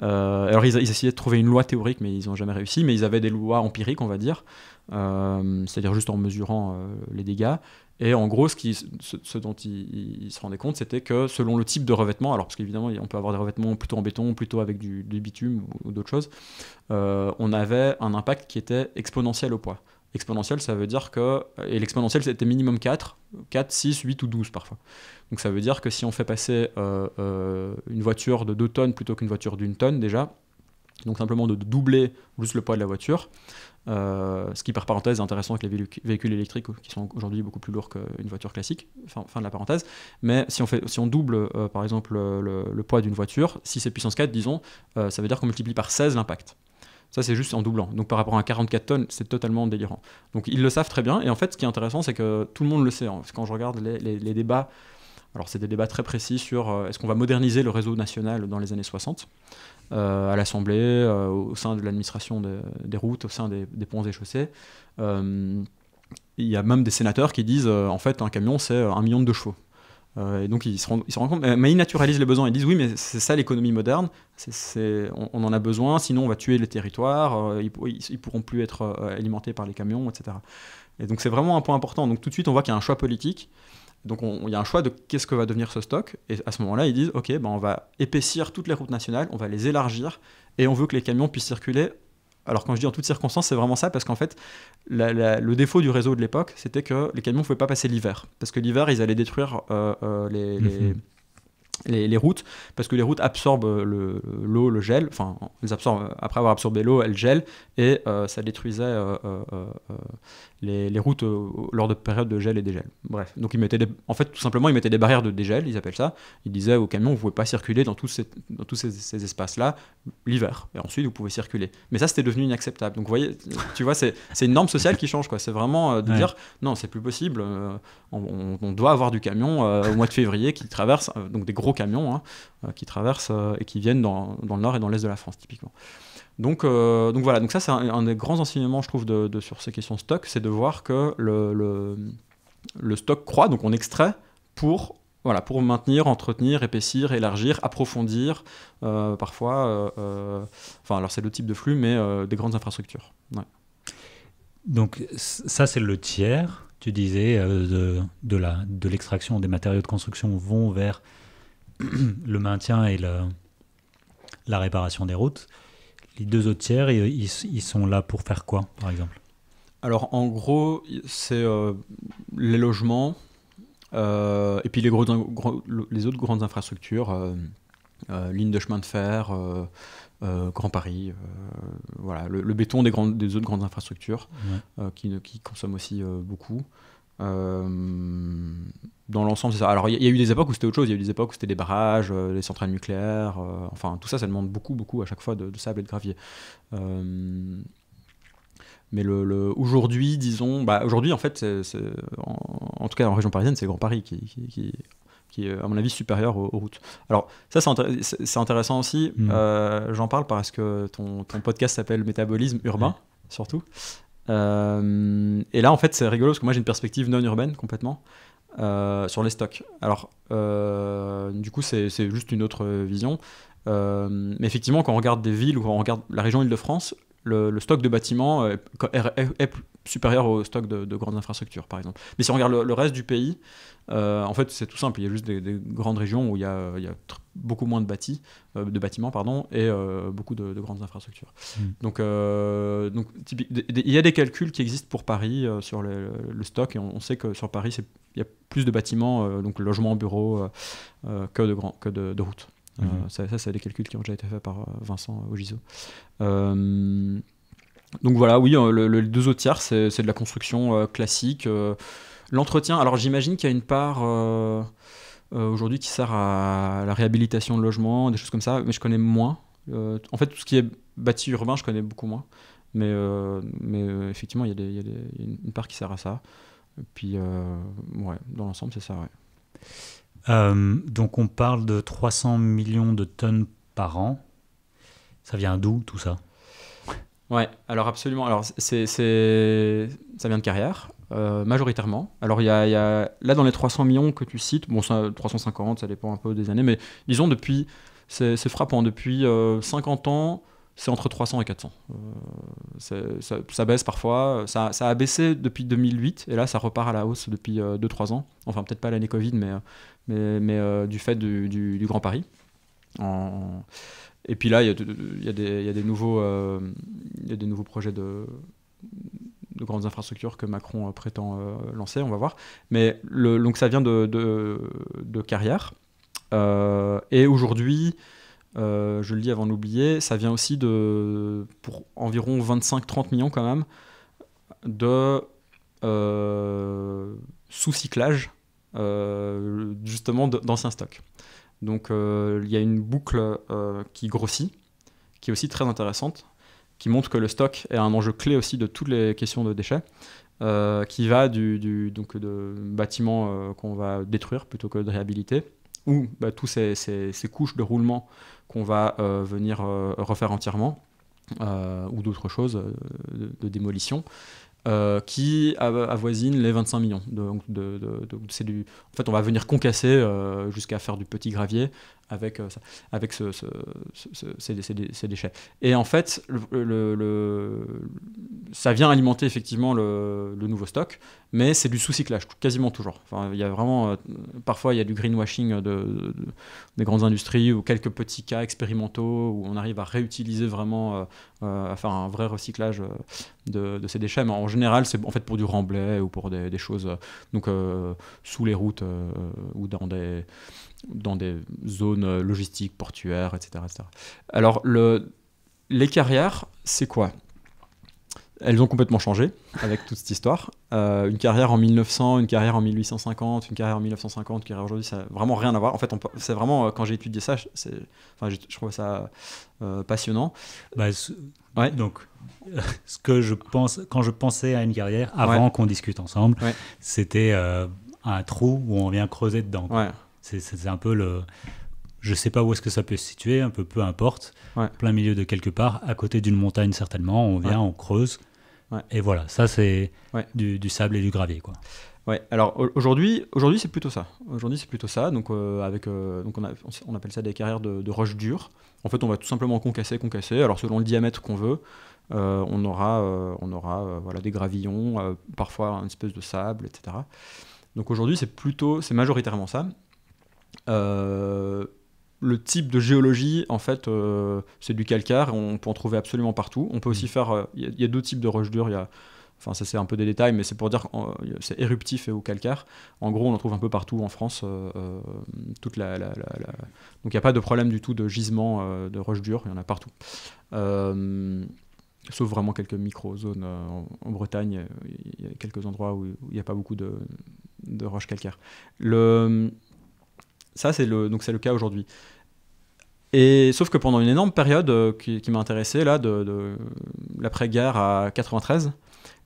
Euh, alors ils, essayaient de trouver une loi théorique, mais ils n'ont jamais réussi, mais ils avaient des lois empiriques, on va dire, euh, c'est-à-dire juste en mesurant euh, les dégâts. Et en gros, ce, dont ils, se rendaient compte, c'était que selon le type de revêtement, alors parce qu'évidemment on peut avoir des revêtements plutôt en béton, plutôt avec du, bitume ou d'autres choses, on avait un impact qui était exponentiel au poids. Exponentielle, ça veut dire que. Et l'exponentielle, c'était minimum 4, 4, 6, 8 ou 12 parfois. Donc ça veut dire que si on fait passer euh, euh, une voiture de 2 tonnes plutôt qu'une voiture d'une tonne déjà, donc simplement de doubler juste le poids de la voiture, euh, ce qui par parenthèse est intéressant avec les véhicules électriques qui sont aujourd'hui beaucoup plus lourds qu'une voiture classique, fin, de la parenthèse, mais si on, fait, si on double par exemple le, poids d'une voiture, si c'est puissance 4 disons, ça veut dire qu'on multiplie par 16 l'impact. Ça, c'est juste en doublant. Donc par rapport à 44 tonnes, c'est totalement délirant. Donc ils le savent très bien. Et en fait, ce qui est intéressant, c'est que tout le monde le sait. Hein. quand je regarde les, débats, alors c'est des débats très précis sur euh, est-ce qu'on va moderniser le réseau national dans les années 60, euh, à l'Assemblée, euh, au sein de l'administration des routes, au sein des, des ponts et chaussées. il y a même des sénateurs qui disent en fait un camion c'est un million de chevaux. Euh, et donc ils se, rendent, compte, mais ils naturalisent les besoins, ils disent oui, mais c'est ça l'économie moderne, on, en a besoin, sinon on va tuer les territoires, euh, ils, ne pourront plus être euh, alimentés par les camions, etc. Et donc c'est vraiment un point important. Donc tout de suite, on voit qu'il y a un choix politique. Donc il y a un choix de qu'est-ce que va devenir ce stock. Et à ce moment-là, ils disent, OK, ben, on va épaissir toutes les routes nationales, on va les élargir, et on veut que les camions puissent circuler alors quand je dis en toutes circonstances, c'est vraiment ça parce qu'en fait, le défaut du réseau de l'époque, c'était que les camions ne pouvaient pas passer l'hiver. Parce que l'hiver, ils allaient détruire euh, euh, mhm. les, les, routes, parce que les routes absorbent euh, l'eau, le, gel, enfin, elles absorbent, après avoir absorbé l'eau, elles gèlent, et ça détruisait les, routes euh, lors de périodes de gel et dégel. Bref, donc ils mettaient des, en fait tout simplement ils mettaient des barrières de dégel, ils appellent ça. Ils disaient aux camions vous pouvez pas circuler dans tous ces, tous ces, espaces là l'hiver et ensuite vous pouvez circuler. Mais ça c'était devenu inacceptable. Donc vous voyez, tu vois c'est une norme sociale qui change quoi. C'est vraiment euh, de dire non c'est plus possible. Euh, on, doit avoir du camion au mois de février qui traverse donc des gros camions hein, qui traversent et qui viennent dans, dans le nord et dans l'est de la France typiquement. Euh, donc, voilà, donc ça c'est un, des grands enseignements je trouve sur ces questions stock, c'est de voir que le, stock croît, donc on extrait pour, maintenir, entretenir, épaissir, élargir, approfondir, euh, parfois, euh, enfin alors c'est le type de flux, mais des grandes infrastructures. Donc ça c'est le tiers, tu disais, de, l'extraction des matériaux de construction vont vers le maintien et la réparation des routes les deux autres tiers, euh, ils, sont là pour faire quoi, par exemple Alors, en gros, c'est euh, les logements euh, et puis les, autres grandes infrastructures, lignes de chemin de fer. Grand Paris, voilà, le, béton des, autres grandes infrastructures qui, qui consomment aussi beaucoup. Euh, dans l'ensemble, c'est ça. Alors, il y, a eu des époques où c'était autre chose. Il y a eu des époques où c'était des barrages, euh, des les centrales nucléaires. Euh, enfin, tout ça, ça demande beaucoup, beaucoup à chaque fois de, sable et de gravier. mais le, aujourd'hui, disons, bah, aujourd'hui, en fait, en, tout cas en région parisienne, c'est Grand Paris qui, qui, qui, est, à mon avis, supérieur aux, routes. Alors, ça, c'est, intéressant aussi. Mm. J'en parle parce que ton, ton podcast s'appelle Métabolisme urbain, surtout. Euh, et là, en fait, c'est rigolo parce que moi, j'ai une perspective non urbaine complètement euh, sur les stocks. Alors, euh, du coup, c'est juste une autre vision. mais effectivement, quand on regarde des villes ou quand on regarde la région Île-de-France, le, stock de bâtiments est, plus supérieur au stock de, grandes infrastructures, par exemple. Mais si on regarde le, reste du pays, euh, en fait, c'est tout simple. Il y a juste des, grandes régions où il y a, beaucoup moins de, bâtis, euh, de bâtiments pardon, et euh, beaucoup de, grandes infrastructures. Hmm. Donc, donc il y a des calculs qui existent pour Paris sur le, stock, et on, sait que sur Paris, il y a plus de bâtiments, donc logements, bureaux, que de, grand, que de, routes. Hmm. ça, ça c'est des calculs qui ont déjà été faits par Vincent Ogiso. Donc voilà, oui, euh, le, les deux autres tiers, c'est de la construction euh, classique. Euh, l'entretien, alors j'imagine qu'il y a une part aujourd'hui qui sert à la réhabilitation de logements, des choses comme ça, mais je connais moins. en fait, tout ce qui est bâti urbain, je connais beaucoup moins. Mais, mais effectivement, il y, a une part qui sert à ça. Et puis, ouais, dans l'ensemble, c'est ça, ouais. donc, on parle de 300 millions de tonnes par an. Ça vient d'où, tout ça Ouais, alors absolument. Alors, c'est, c'est... ça vient de carrière, euh, majoritairement. Alors, il y, y a, là, dans les 300 millions que tu cites, bon, 350, ça dépend un peu des années, mais disons, depuis, c'est, c'est frappant, depuis 50 euh, ans, c'est entre 300 et 400. Euh, ça, baisse parfois, ça, ça, a baissé depuis 2008, et là, ça repart à la hausse depuis 2-3 ans. Enfin, peut-être pas l'année Covid, mais, mais, mais du fait du, du, du Grand Paris. En et puis là, il y, a des nouveaux, projets de, grandes infrastructures que Macron euh, prétend euh, lancer, on va voir. Mais donc ça vient de, carrière. Euh, et aujourd'hui, je le dis avant d'oublier, ça vient aussi de, pour environ 25-30 millions quand même, de sous-cyclage justement d'anciens stocks. Donc euh, il y a une boucle euh, qui grossit, qui est aussi très intéressante, qui montre que le stock est un enjeu clé aussi de toutes les questions de déchets. Euh, qui va du, de bâtiments qu'on va détruire plutôt que de réhabiliter, ou toutes bah, tous ces, couches de roulement qu'on va venir refaire entièrement, ou d'autres choses de, démolition, euh, qui avoisine les 25 millions. En fait, on va venir concasser euh, jusqu'à faire du petit gravier avec, euh, avec ce, ces, déchets. Et en fait, le, ça vient alimenter effectivement le, nouveau stock, mais c'est du sous-cyclage, quasiment toujours. Enfin, il y a vraiment, euh, parfois, il y a du greenwashing de, des grandes industries ou quelques petits cas expérimentaux où on arrive à réutiliser vraiment, euh, à faire un vrai recyclage de, ces déchets. Mais en général, c'est en fait pour du remblai ou pour des, des choses donc, sous les routes ou dans des dans des zones logistiques, portuaires, etc. Alors, le, les carrières, c'est quoi elles ont complètement changé avec toute cette histoire. Euh, une carrière en 1900, une carrière en 1850, une carrière en 1950, une carrière aujourd'hui, ça n'a vraiment rien à voir. En fait, c'est vraiment, euh, quand j'ai étudié ça, enfin, je, trouvais trouve ça euh, passionnant. Bah, donc, ce que je pense, quand je pensais à une carrière, avant qu'on discute ensemble, c'était un trou où on vient creuser dedans. C'est un peu le. Je sais pas où est-ce que ça peut se situer, un peu peu importe. Plein milieu de quelque part, à côté d'une montagne certainement, on vient, on creuse. Et voilà, ça c'est du, sable et du gravier. quoi. Ouais, alors aujourd'hui, aujourd'hui c'est plutôt ça. Aujourd'hui c'est plutôt ça. Donc, euh, avec, euh, donc on, appelle ça des carrières de, roches dures. En fait, on va tout simplement concasser, concasser. Alors selon le diamètre qu'on veut, euh, on aura, on aura voilà, des gravillons, parfois une espèce de sable, etc. Donc aujourd'hui, c'est plutôt, c'est majoritairement ça. Euh, le type de géologie, en fait, euh, c'est du calcaire, on peut en trouver absolument partout. On peut aussi mm. faire. Il euh, y, a deux types de roches dures. enfin ça c'est un peu des détails, mais c'est pour dire que c'est éruptif et au calcaire. En gros, on en trouve un peu partout en France. toute la, Donc il n'y a pas de problème du tout de gisement de roches dures, il y en a partout. sauf vraiment quelques micro-zones en, Bretagne, il y a quelques endroits où il n'y a pas beaucoup de, de roches calcaires. Le... Ça, c'est le, donc c'est le cas aujourd'hui. Et sauf que pendant une énorme période euh, qui, m'a intéressé, là, de, de l'après-guerre à 93,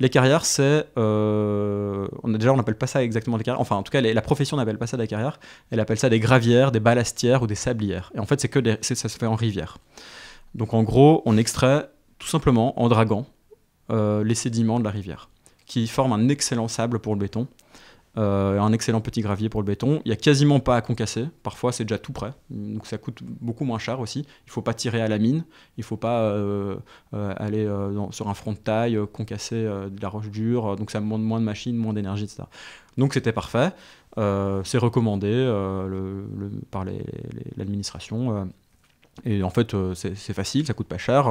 les carrières, c'est. Euh, on a, déjà, on n'appelle pas ça exactement des carrières. Enfin, en tout cas, la profession n'appelle pas ça des carrières. Elle appelle ça des gravières, des ballastières ou des sablières. Et en fait, c'est que ça se fait en rivière. Donc, en gros, on extrait tout simplement en draguant euh, les sédiments de la rivière, qui forment un excellent sable pour le béton. Euh, un excellent petit gravier pour le béton. Il n'y a quasiment pas à concasser. Parfois, c'est déjà tout prêt. Donc, ça coûte beaucoup moins cher aussi. Il ne faut pas tirer à la mine. Il ne faut pas euh, euh, aller sur un front de taille, concasser de la roche dure. Donc, ça demande moins de machines, moins d'énergie, etc. Donc, c'était parfait. c'est recommandé par l'administration. Et en fait, c'est facile, ça coûte pas cher,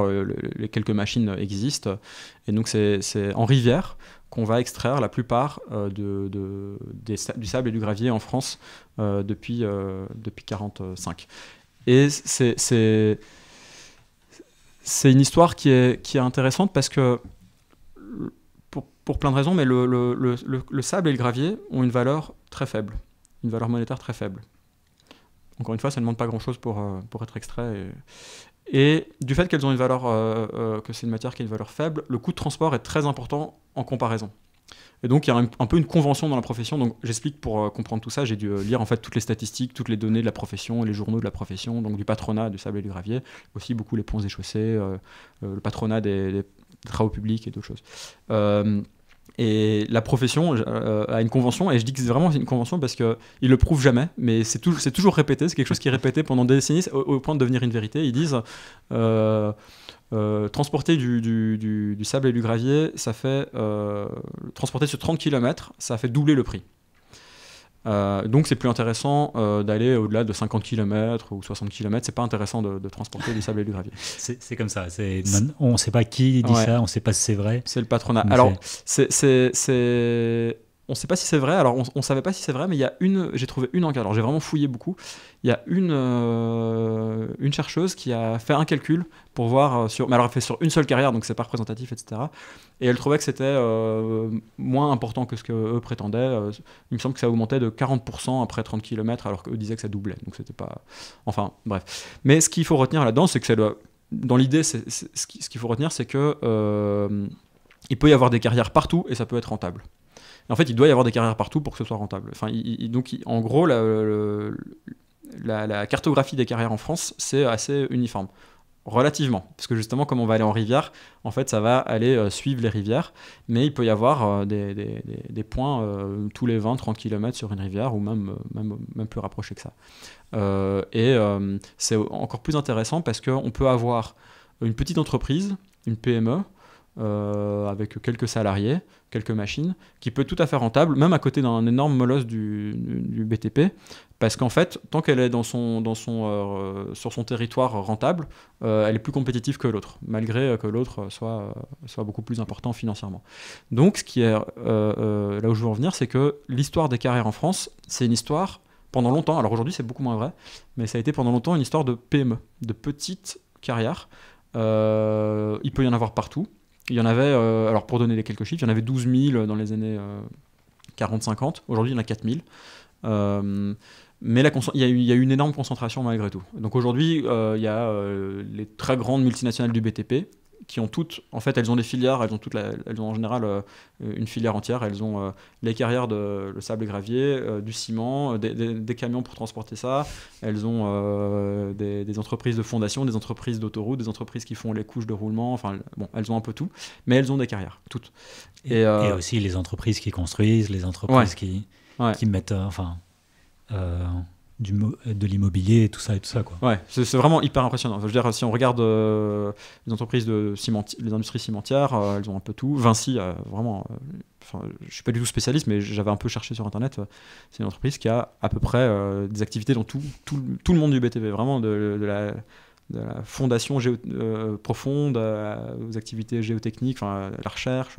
les quelques machines existent. Et donc, c'est en rivière qu'on va extraire la plupart euh, du sable et du gravier en France euh, depuis, 1945. Euh, et c'est, une histoire qui est, intéressante parce que, pour, plein de raisons, mais le, sable et le gravier ont une valeur très faible, une valeur monétaire très faible. Encore une fois, ça ne demande pas grand-chose pour, pour être extrait. Et du fait qu'elles ont une valeur, euh, euh, que c'est une matière qui a une valeur faible, le coût de transport est très important en comparaison. Et donc, il y a un, peu une convention dans la profession. Donc, j'explique pour euh, comprendre tout ça. J'ai dû lire en fait toutes les statistiques, toutes les données de la profession, les journaux de la profession, donc du patronat du sable et du gravier, aussi beaucoup les ponts et chaussées, le patronat des, des, travaux publics et d'autres choses. Et la profession euh, euh, a une convention, et je dis que c'est vraiment une convention parce qu'ils ne le prouvent jamais, mais c'est toujours répété, c'est quelque chose qui est répété pendant des décennies au, point de devenir une vérité. Ils disent euh, transporter du, du, sable et du gravier, ça fait transporter sur 30 km, ça fait doubler le prix. Euh, donc c'est plus intéressant euh, d'aller au-delà de 50 km ou 60 km, c'est pas intéressant de, transporter du sable et du gravier. C'est comme ça, on ne sait pas qui dit ça, on ne sait pas si c'est vrai. C'est le patronat. Alors c'est on ne sait pas si c'est vrai. Alors, on, ne savait pas si c'est vrai, mais il y a une, j'ai trouvé une enquête. Alors, j'ai vraiment fouillé beaucoup. Il y a une, euh, chercheuse qui a fait un calcul pour voir euh, sur, mais alors elle fait sur une seule carrière, donc c'est pas représentatif, etc. Et elle trouvait que c'était euh, moins important que ce que prétendaient. Il me semble que ça augmentait de 40% après 30 km, alors qu'eux disaient que ça doublait. Donc, c'était pas, enfin, bref. Mais ce qu'il faut retenir là-dedans, c'est que ça doit dans l'idée, ce qu'il faut retenir, c'est que il peut y avoir des carrières partout et ça peut être rentable en fait, il doit y avoir des carrières partout pour que ce soit rentable. Enfin, donc, en gros, la, la, cartographie des carrières en France, c'est assez uniforme. Relativement, parce que justement, comme on va aller en rivière, en fait, ça va aller euh, suivre les rivières, mais il peut y avoir euh, des, points euh, tous les 20-30 km sur une rivière, ou même, même, plus rapproché que ça. et c'est encore plus intéressant parce qu'on peut avoir une petite entreprise, une PME, euh, avec quelques salariés, quelques machines, qui peut être tout à fait rentable, même à côté d'un énorme molosse du, BTP, parce qu'en fait, tant qu'elle est dans son, dans son, euh, sur son territoire rentable, euh, elle est plus compétitive que l'autre, malgré que l'autre soit, soit beaucoup plus important financièrement. Donc, ce qui est là où je veux en venir, c'est que l'histoire des carrières en France, c'est une histoire pendant longtemps, alors aujourd'hui c'est beaucoup moins vrai, mais ça a été pendant longtemps une histoire de PME, de petites carrières. il peut y en avoir partout, il y en avait, euh, alors pour donner quelques chiffres, il y en avait 12 000 dans les années 40-50. Euh, aujourd'hui, il y en a 4 000. Euh, mais il y, a une énorme concentration malgré tout. Donc aujourd'hui, il y a les très grandes multinationales du BTP qui ont toutes, en fait, elles ont des filières, elles ont, toutes elles ont en général euh, une filière entière. Elles ont euh, les carrières de le sable et gravier, euh, du ciment, des, camions pour transporter ça. Elles ont des, entreprises de fondation, des entreprises d'autoroute, des entreprises qui font les couches de roulement. Enfin, bon, elles ont un peu tout, mais elles ont des carrières, toutes. Et, aussi les entreprises qui construisent, les entreprises qui, qui mettent, enfin de l'immobilier et tout ça et tout ça quoi. Ouais, c'est vraiment hyper impressionnant. je veux dire, si on regarde euh, les entreprises de ciment les industries cimentières, euh, elles ont un peu tout. Vinci, euh, vraiment, enfin, je suis pas du tout spécialiste, mais j'avais un peu cherché sur internet. c'est une entreprise qui a à peu près des activités dans tout, tout, le monde du BTP, vraiment de, la fondation profonde aux activités géotechniques, enfin la recherche,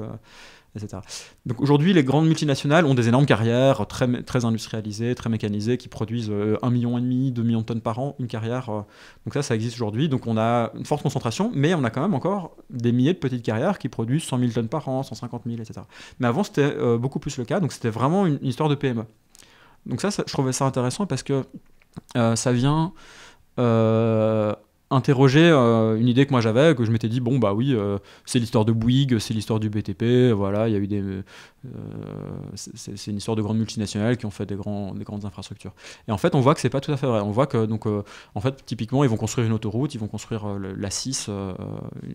etc. Donc aujourd'hui, les grandes multinationales ont des énormes carrières très, très industrialisées, très mécanisées, qui produisent euh, un million et demi, 2 millions de tonnes par an, une carrière. Euh. donc ça, ça existe aujourd'hui. Donc on a une forte concentration, mais on a quand même encore des milliers de petites carrières qui produisent 100 000 tonnes par an, 150 000, etc. Mais avant, c'était euh, beaucoup plus le cas. Donc c'était vraiment une, histoire de PME. Donc ça, je trouvais ça intéressant parce que ça vient interroger euh, une idée que moi j'avais, que je m'étais dit, bon bah oui, euh, c'est l'histoire de Bouygues, c'est l'histoire du BTP, voilà, il y a eu des... Euh, c'est une histoire de grandes multinationales qui ont fait des, grands, des grandes infrastructures. Et en fait, on voit que c'est pas tout à fait vrai. On voit que, donc, en fait, typiquement, ils vont construire une autoroute, ils vont construire la 6,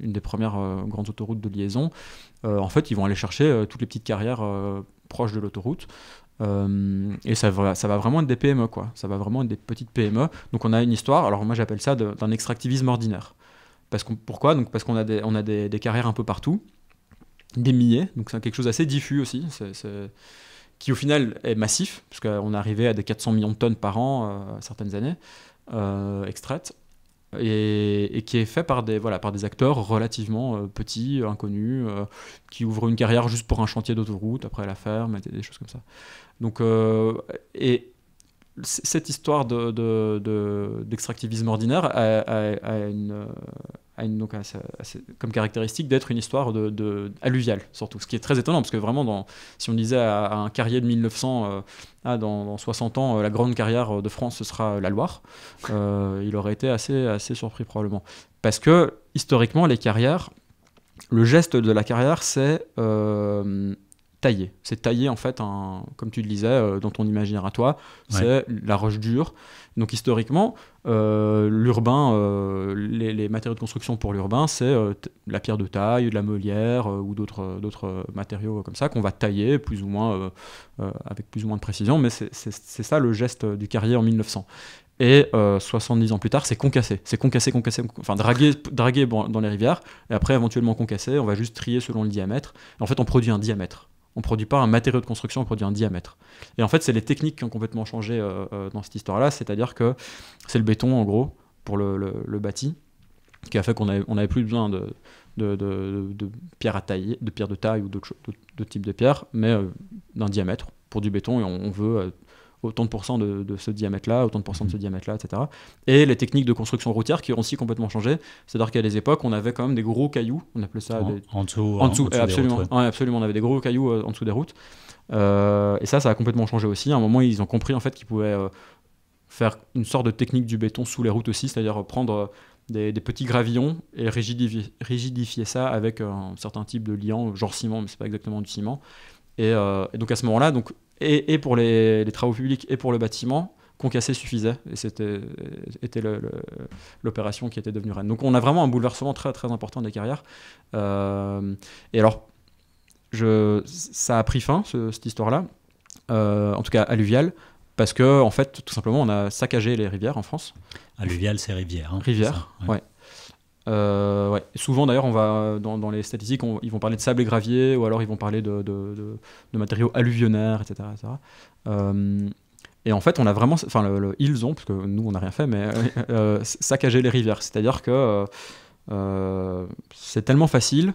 une des premières grandes autoroutes de liaison. en fait, ils vont aller chercher toutes les petites carrières proches de l'autoroute. Euh, et ça va, ça va vraiment être des PME, quoi. Ça va vraiment être des petites PME. Donc on a une histoire, alors moi j'appelle ça d'un extractivisme ordinaire. Parce qu'on, pourquoi Donc Parce qu'on a, des, on a des, carrières un peu partout, des milliers, donc c'est quelque chose assez diffus aussi, qui au final est massif, puisqu'on est arrivé à des 400 millions de tonnes par an euh, certaines années, euh, extraites. Et, qui est fait par des, voilà, par des acteurs relativement petits, inconnus, qui ouvrent une carrière juste pour un chantier d'autoroute, après la ferme, des choses comme ça. Donc, euh, et cette histoire d'extractivisme de, de, ordinaire a, une, comme caractéristique d'être une histoire de, alluviale, surtout. Ce qui est très étonnant, parce que vraiment, dans, si on disait à, un carrier de 1900, euh, ah, dans, 60 ans, euh, la grande carrière de France, ce sera la Loire, il aurait été assez, assez surpris probablement. Parce que, historiquement, les carrières, le geste de la carrière, c'est taillé, C'est taillé en fait, comme tu le disais, euh, dans ton imaginaire à toi, c'est la roche dure. Donc, historiquement, euh, l'urbain, euh, les, matériaux de construction pour l'urbain, c'est la pierre de taille, de la meulière ou d'autres matériaux comme ça qu'on va tailler plus ou moins, avec plus ou moins de précision, mais c'est ça le geste du carrier en 1900. Et 70 ans plus tard, c'est concassé. C'est concassé, concassé, enfin dragué, dragué dans les rivières, et après éventuellement concassé, on va juste trier selon le diamètre. en fait, on produit un diamètre. On produit pas un matériau de construction, on produit un diamètre. Et en fait, c'est les techniques qui ont complètement changé euh, euh, dans cette histoire-là, c'est-à-dire que c'est le béton, en gros, pour le, bâti, qui a fait qu'on n'avait plus besoin de, de, de, pierres à tailler, de pierres de taille ou d'autres types de pierres, mais euh, d'un diamètre pour du béton, et on veut autant de pourcents de, ce diamètre-là, autant de pourcents de ce mmh. diamètre-là, etc. Et les techniques de construction routière qui ont aussi complètement changé. C'est-à-dire qu'à des époques, on avait quand même des gros cailloux, on appelait ça... En, des... dessous, en hein, dessous, absolument, absolument, on avait des gros cailloux euh, en dessous des routes. Euh, et ça, ça a complètement changé aussi. À un moment, ils ont compris en fait qu'ils pouvaient euh, faire une sorte de technique du béton sous les routes aussi, c'est-à-dire prendre... Des, petits gravillons et rigidifier, rigidifier ça avec un certain type de liant, genre ciment, mais c'est pas exactement du ciment. Et, et, donc à ce moment-là, donc et, pour les, travaux publics et pour le bâtiment, concasser suffisait. Et c'était l'opération qui était devenue reine. Donc on a vraiment un bouleversement très très important des carrières. Euh, et alors, je, ça a pris fin, cette histoire-là, euh, en tout cas alluviale. Parce que, en fait, tout simplement, on a saccagé les rivières en France. Alluviale, c'est rivière. Hein, rivière, ouais. Euh, ouais. Souvent d'ailleurs, on va euh, dans, les statistiques, ils vont parler de sable et gravier, ou alors ils vont parler de, matériaux alluvionnaires, etc. Euh, et en fait, on a vraiment, enfin, ils ont, parce que nous on n'a rien fait, mais saccager saccagé les rivières. C'est-à-dire que c'est tellement facile.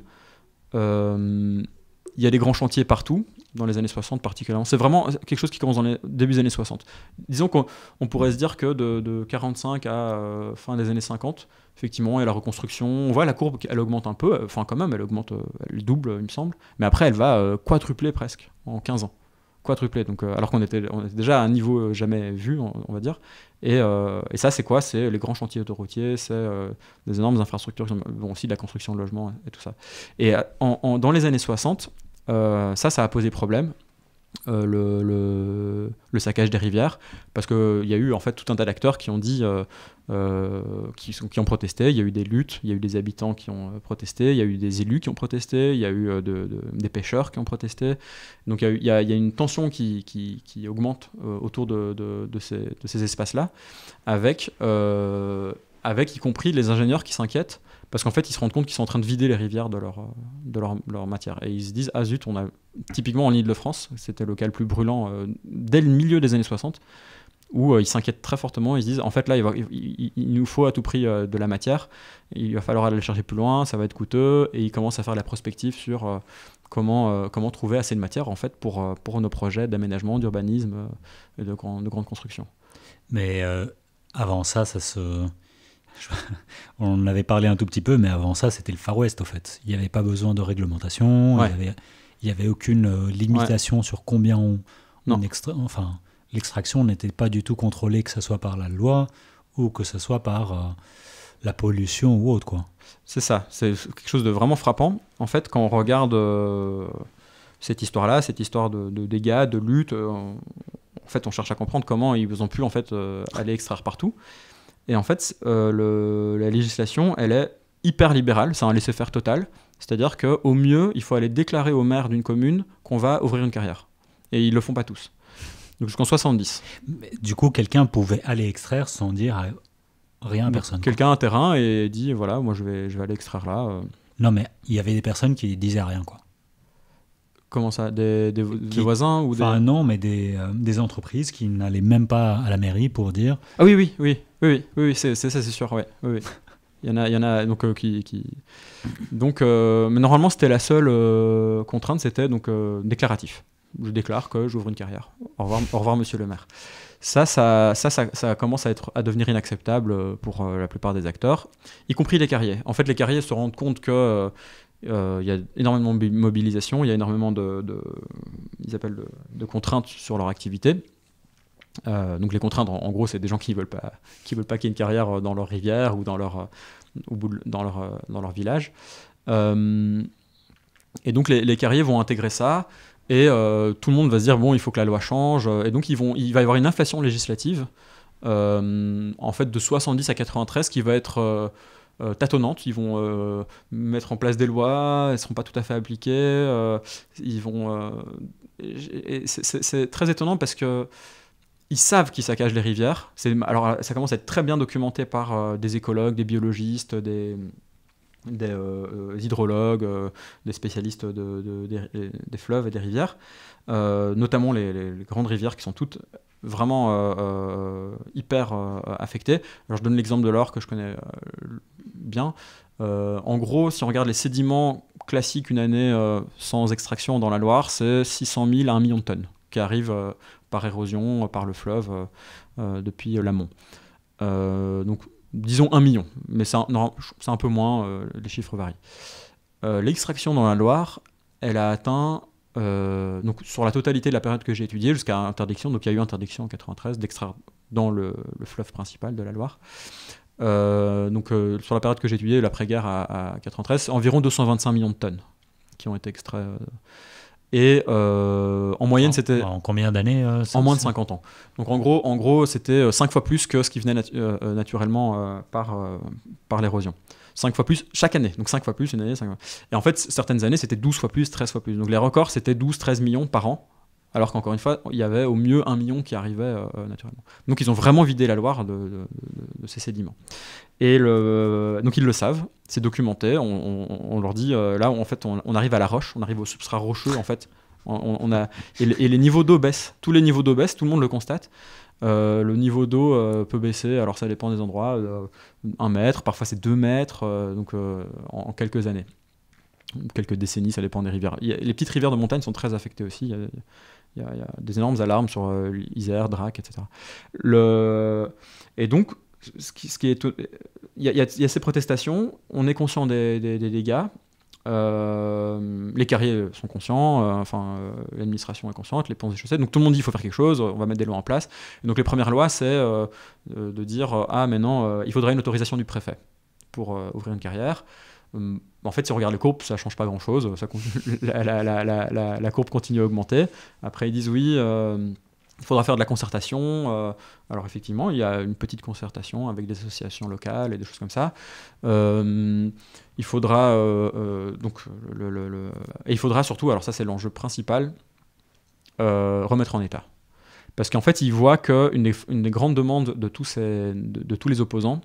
Il y a des grands chantiers partout, dans les années 60 particulièrement. C'est vraiment quelque chose qui commence dans les des années 60. Disons qu'on pourrait se dire que de, de 45 à euh, fin des années 50, effectivement, il y a la reconstruction. On voit la courbe, elle augmente un peu, euh, enfin quand même, elle augmente, euh, elle double, il me semble. Mais après, elle va quadrupler presque en 15 ans. Quadrupler, donc, alors qu'on était, on déjà à un niveau jamais vu, on, va dire. Et, ça, c'est quoi C'est les grands chantiers autoroutiers, c'est des énormes infrastructures, bon, aussi de la construction de logements et tout ça. Et dans les années 60, euh, ça, ça a posé problème. Euh, le, le, le, saccage des rivières, parce qu'il y a eu en fait tout un tas d'acteurs qui ont dit, euh, qui, qui, ont protesté, il y a eu des luttes, il y a eu des habitants qui ont protesté, il y a eu des élus qui ont protesté, il y a eu des pêcheurs qui ont protesté, donc il y, a une tension qui, qui, augmente autour de, de ces, ces espaces-là, avec, avec y compris les ingénieurs qui s'inquiètent parce qu'en fait, ils se rendent compte qu'ils sont en train de vider les rivières de leur, de leur, matière. Et ils se disent, ah zut, on a, typiquement en Ile-de-France, c'était le cas le plus brûlant euh, dès le milieu des années 60, où euh, ils s'inquiètent très fortement, ils se disent, en fait, là, il, nous faut à tout prix euh, de la matière, il va falloir aller chercher plus loin, ça va être coûteux, et ils commencent à faire la prospective sur comment, comment trouver assez de matière, en fait, pour, pour nos projets d'aménagement, d'urbanisme et de, de, grande construction. Mais avant ça, ça se on en avait parlé un tout petit peu, mais avant ça, c'était le Far West, au fait. Il n'y avait pas besoin de réglementation, il n'y avait, aucune euh, limitation sur combien on, extrait. Enfin, l'extraction n'était pas du tout contrôlée, que ce soit par la loi ou que ce soit par euh, la pollution ou autre. quoi. C'est ça, c'est quelque chose de vraiment frappant. En fait, quand on regarde euh, cette histoire-là, cette histoire de, dégâts, de lutte, en fait, on cherche à comprendre comment ils ont pu en fait aller extraire partout. Et en fait, euh, le, la législation, elle est hyper libérale, c'est un laisser-faire total. C'est-à-dire qu'au mieux, il faut aller déclarer au maire d'une commune qu'on va ouvrir une carrière. Et ils le font pas tous. Donc jusqu'en 70. du coup, quelqu'un pouvait aller extraire sans dire rien à personne. Quelqu'un a un terrain et dit voilà, moi je vais, je vais aller extraire là. Euh. Non, mais il y avait des personnes qui disaient rien, quoi. Comment ça Des, voisins ou des... Non, mais des, euh, des entreprises qui n'allaient même pas à la mairie pour dire. Ah oui, oui, oui. Oui, oui, c'est ça, c'est sûr. Ouais. Oui, Il y en a, il y en a donc euh, qui, donc euh, mais normalement c'était la seule euh, contrainte, c'était donc déclaratif. Je déclare que j'ouvre une carrière. Au revoir, au revoir Monsieur le Maire. Ça, ça, ça, ça, commence à être à devenir inacceptable pour la plupart des acteurs, y compris les carriers. En fait, les carriers se rendent compte que il y a énormément de mobilisation, il y a énormément de, ils appellent de, de, contraintes sur leur activité. Euh, donc les contraintes, en, gros, c'est des gens qui veulent pas, qui veulent pas qu'il y ait une carrière euh, dans leur rivière ou dans leur, euh, dans leur, dans leur village. et donc les, les, carriers vont intégrer ça. Et tout le monde va se dire bon, il faut que la loi change. Et donc ils vont, il va y avoir une inflation législative, en fait, de 70 à 93, qui va être tâtonnante, Ils vont mettre en place des lois, elles ne seront pas tout à fait appliquées. ils vont. c'est très étonnant parce que ils savent qu'ils saccagent les rivières. Alors, ça commence à être très bien documenté par euh, des écologues, des biologistes, des, des euh, euh, hydrologues, des spécialistes de, des, fleuves et des rivières, notamment les, grandes rivières qui sont toutes vraiment hyper affectées. Alors, je donne l'exemple de l'or que je connais bien. en gros, si on regarde les sédiments classiques une année sans extraction dans la Loire, c'est 600 000 à 1 million de tonnes qui arrivent par érosion, par le fleuve, euh, euh, depuis euh, l'amont. donc, disons 1 million, mais c'est un, peu moins, les chiffres varient. L'extraction dans la Loire, elle a atteint donc sur la totalité de la période que j'ai étudiée jusqu'à interdiction, donc il y a eu interdiction en 93 d'extraire dans le, fleuve principal de la Loire. donc sur la période que j'ai étudiée, l'après-guerre à, à, 93, environ 225 millions de tonnes qui ont été extraites et euh, en moyenne, c'était. En combien d'années euh, En moins de 50 ans. Donc en gros, en gros c'était 5 euh, fois plus que ce qui venait naturellement par, l'érosion. 5 fois plus chaque année. Donc 5 fois plus, une année, 5 fois. Et en fait, certaines années, c'était 12 fois plus, 13 fois plus. Donc les records, c'était 12, 13 millions par an alors qu'encore une fois, il y avait au mieux un million qui arrivait euh, naturellement. Donc ils ont vraiment vidé la Loire de, ces sédiments. Et le, donc ils le savent, c'est documenté, on, leur dit, euh, là en fait on, arrive à la roche, on arrive au substrat rocheux en fait, on, a, et, les niveaux d'eau baissent, tous les niveaux d'eau baissent, tout le monde le constate. Euh, le niveau d'eau peut baisser, alors ça dépend des endroits, un mètre, parfois c'est deux mètres, donc en, quelques années quelques décennies, ça dépend des rivières. les petites rivières de montagne sont très affectées aussi. Il y, a, des énormes alarmes sur l'Isère, euh, Drac, etc. Le... Et donc, ce qui, ce qui est il, y a, ces protestations, on est conscient des, dégâts, euh, les carrières sont conscients, euh, enfin l'administration est consciente, les ponts et chaussettes, donc tout le monde dit il faut faire quelque chose, on va mettre des lois en place. donc les premières lois, c'est de dire ah maintenant il faudrait une autorisation du préfet pour ouvrir une carrière hum, en fait, si on regarde les courbes, ça change pas grand-chose. La, courbe continue à augmenter. Après, ils disent oui. il euh, faudra faire de la concertation. Euh, alors effectivement, il y a une petite concertation avec des associations locales et des choses comme ça. Euh, il faudra donc et il faudra surtout, alors ça c'est l'enjeu principal, remettre en état. Parce qu'en fait, ils voient qu'une des, une grandes demandes de tous les opposants,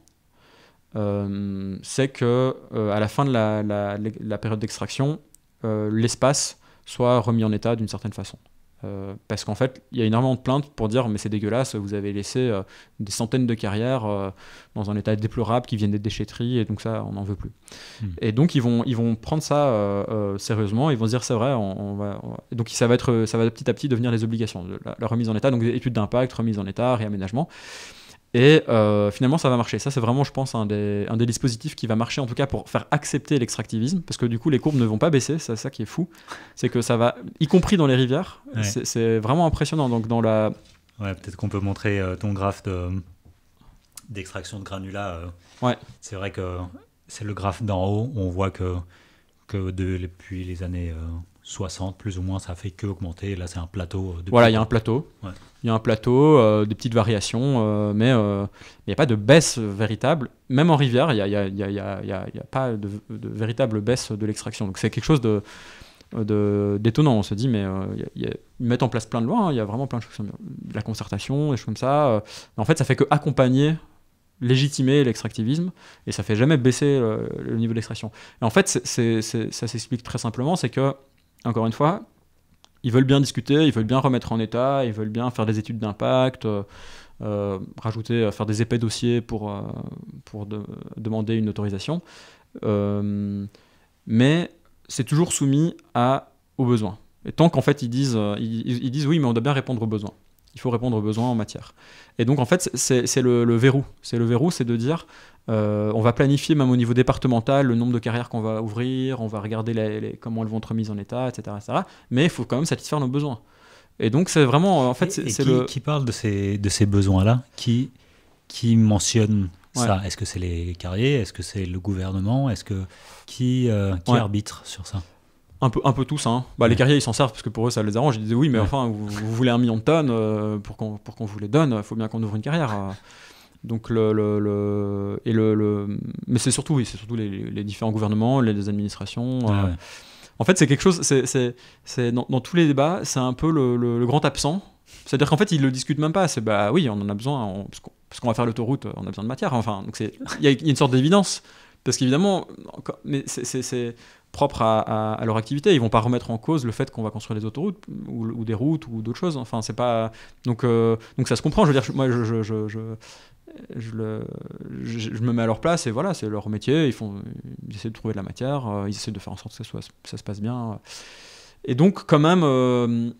euh, c'est que euh, à la fin de la, période d'extraction, euh, l'espace soit remis en état d'une certaine façon. parce qu'en fait, il y a énormément de plaintes pour dire mais c'est dégueulasse, vous avez laissé des centaines de carrières dans un état déplorable qui viennent des déchetteries et donc ça, on n'en veut plus. Hmm. Et donc ils vont, ils vont prendre ça sérieusement, ils vont se dire c'est vrai, on, va, donc ça va être, ça va petit à petit devenir les obligations, la remise en état, donc études d'impact, remise en état, réaménagement. Et euh, finalement, ça va marcher. Ça, c'est vraiment, je pense, un des, dispositifs qui va marcher, en tout cas, pour faire accepter l'extractivisme, parce que du coup, les courbes ne vont pas baisser. C'est ça qui est fou. C'est que ça va, y compris dans les rivières, c'est vraiment impressionnant. Donc, dans la. peut-être qu'on peut montrer euh, ton graphe d'extraction de, granulats. Euh. Ouais. C'est vrai que c'est le graphe d'en haut. On voit que, que depuis les années. 60 plus ou moins, ça fait que augmenter. Là, c'est un plateau. voilà, il y a un plateau. Il y a un plateau, des petites variations, mais il n'y a pas de baisse véritable. Même en rivière, il n'y a, a, a, a, pas de, véritable baisse de l'extraction. Donc c'est quelque chose de d'étonnant. On se dit, mais ils mettent en place plein de lois, il y a vraiment plein de choses. La concertation, des choses comme ça. en fait, ça fait que accompagner légitimer l'extractivisme et ça fait jamais baisser le, niveau d'extraction. Et en fait, ça s'explique très simplement, c'est que encore une fois, ils veulent bien discuter, ils veulent bien remettre en état, ils veulent bien faire des études d'impact, euh, euh, rajouter, euh, faire des épais dossiers pour, pour demander une autorisation. mais c'est toujours soumis à, aux besoins. Et tant qu'en fait ils disent, ils, disent oui, mais on doit bien répondre aux besoins. Il faut répondre aux besoins en matière. Et donc en fait c'est le, le, verrou. C'est le verrou, c'est de dire euh, on va planifier même au niveau départemental le nombre de carrières qu'on va ouvrir, on va regarder les, comment elles vont être mises en état, etc. mais il faut quand même satisfaire nos besoins. Et donc c'est vraiment, en fait, c'est le... Qui parle de ces, de ces besoins-là qui, qui mentionne ça Est-ce que c'est les carrières Est-ce que c'est le gouvernement Est-ce que qui, euh, arbitre sur ça un peu, un peu tous. Hein. Bah, Les carrières, ils s'en servent parce que pour eux, ça les arrange. Ils disent oui, mais enfin, vous, voulez un million de tonnes euh, pour qu'on vous les donne, il faut bien qu'on ouvre une carrière. Donc le, le, et le, le... mais c'est surtout, oui, c'est surtout les, différents gouvernements, les, administrations. Ah euh, en fait, c'est quelque chose, c'est, dans, dans, tous les débats, c'est un peu le, grand absent. C'est-à-dire qu'en fait, ils le discutent même pas. C'est bah oui, on en a besoin, parce, qu'on, va faire l'autoroute, on a besoin de matière. Enfin, donc c'est, il y, a une sorte d'évidence. Parce qu'évidemment, mais c'est, propre à, leur activité. Ils vont pas remettre en cause le fait qu'on va construire des autoroutes ou, des routes ou d'autres choses. Enfin, c'est pas donc euh, donc ça se comprend. Je veux dire, moi, je, je, je, le, je, me mets à leur place et voilà, c'est leur métier, ils, font, ils essaient de trouver de la matière, euh, ils essaient de faire en sorte que ça, soit, ça se passe bien. Et donc, quand même, euh,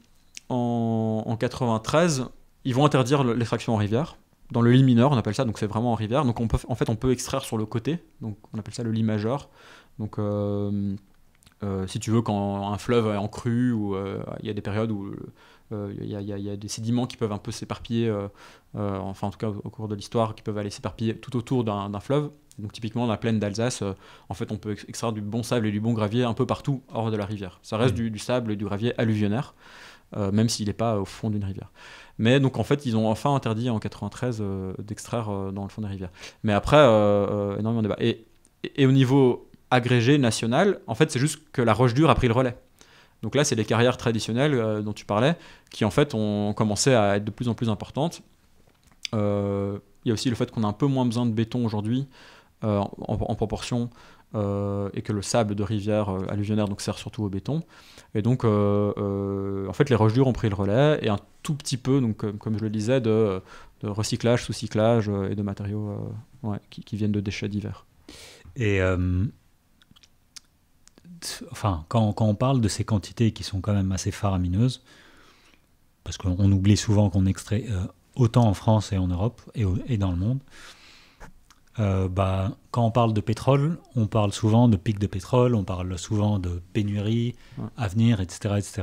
en, en, 93, ils vont interdire l'extraction en rivière. Dans le lit mineur, on appelle ça, donc c'est vraiment en rivière. Donc on peut, en fait, on peut extraire sur le côté, donc on appelle ça le lit majeur. Donc euh, si tu veux, quand un fleuve est en crue, ou il y a des périodes où il euh, y, a des sédiments qui peuvent un peu s'éparpiller, euh, euh, enfin en tout cas au, cours de l'histoire, qui peuvent aller s'éparpiller tout autour d'un fleuve. Donc typiquement la plaine d'Alsace, en fait on peut extraire du bon sable et du bon gravier un peu partout hors de la rivière. Ça reste mmh. du, sable et du gravier alluvionnaire, même s'il n'est pas au fond d'une rivière. Mais donc en fait ils ont enfin interdit en 93 d'extraire dans le fond des rivières. Mais après, énormément de débats et, et, au niveau agrégé national, en fait c'est juste que la roche dure a pris le relais. Donc là, c'est les carrières traditionnelles euh, dont tu parlais, qui en fait ont commencé à être de plus en plus importantes. Euh, il y a aussi le fait qu'on a un peu moins besoin de béton aujourd'hui euh, en, proportion et que le sable de rivière alluvionnaire donc, sert surtout au béton. Et donc, en fait, les roches dures ont pris le relais et un tout petit peu, donc, comme, je le disais, de, recyclage, sous-cyclage et de matériaux qui, qui, viennent de déchets divers. Et enfin, quand, on parle de ces quantités qui sont quand même assez faramineuses, parce qu'on oublie souvent qu'on extrait euh, autant en France et en Europe et, dans le monde, euh, bah, quand on parle de pétrole, on parle souvent de pics de pétrole, on parle souvent de pénurie à venir, etc. etc.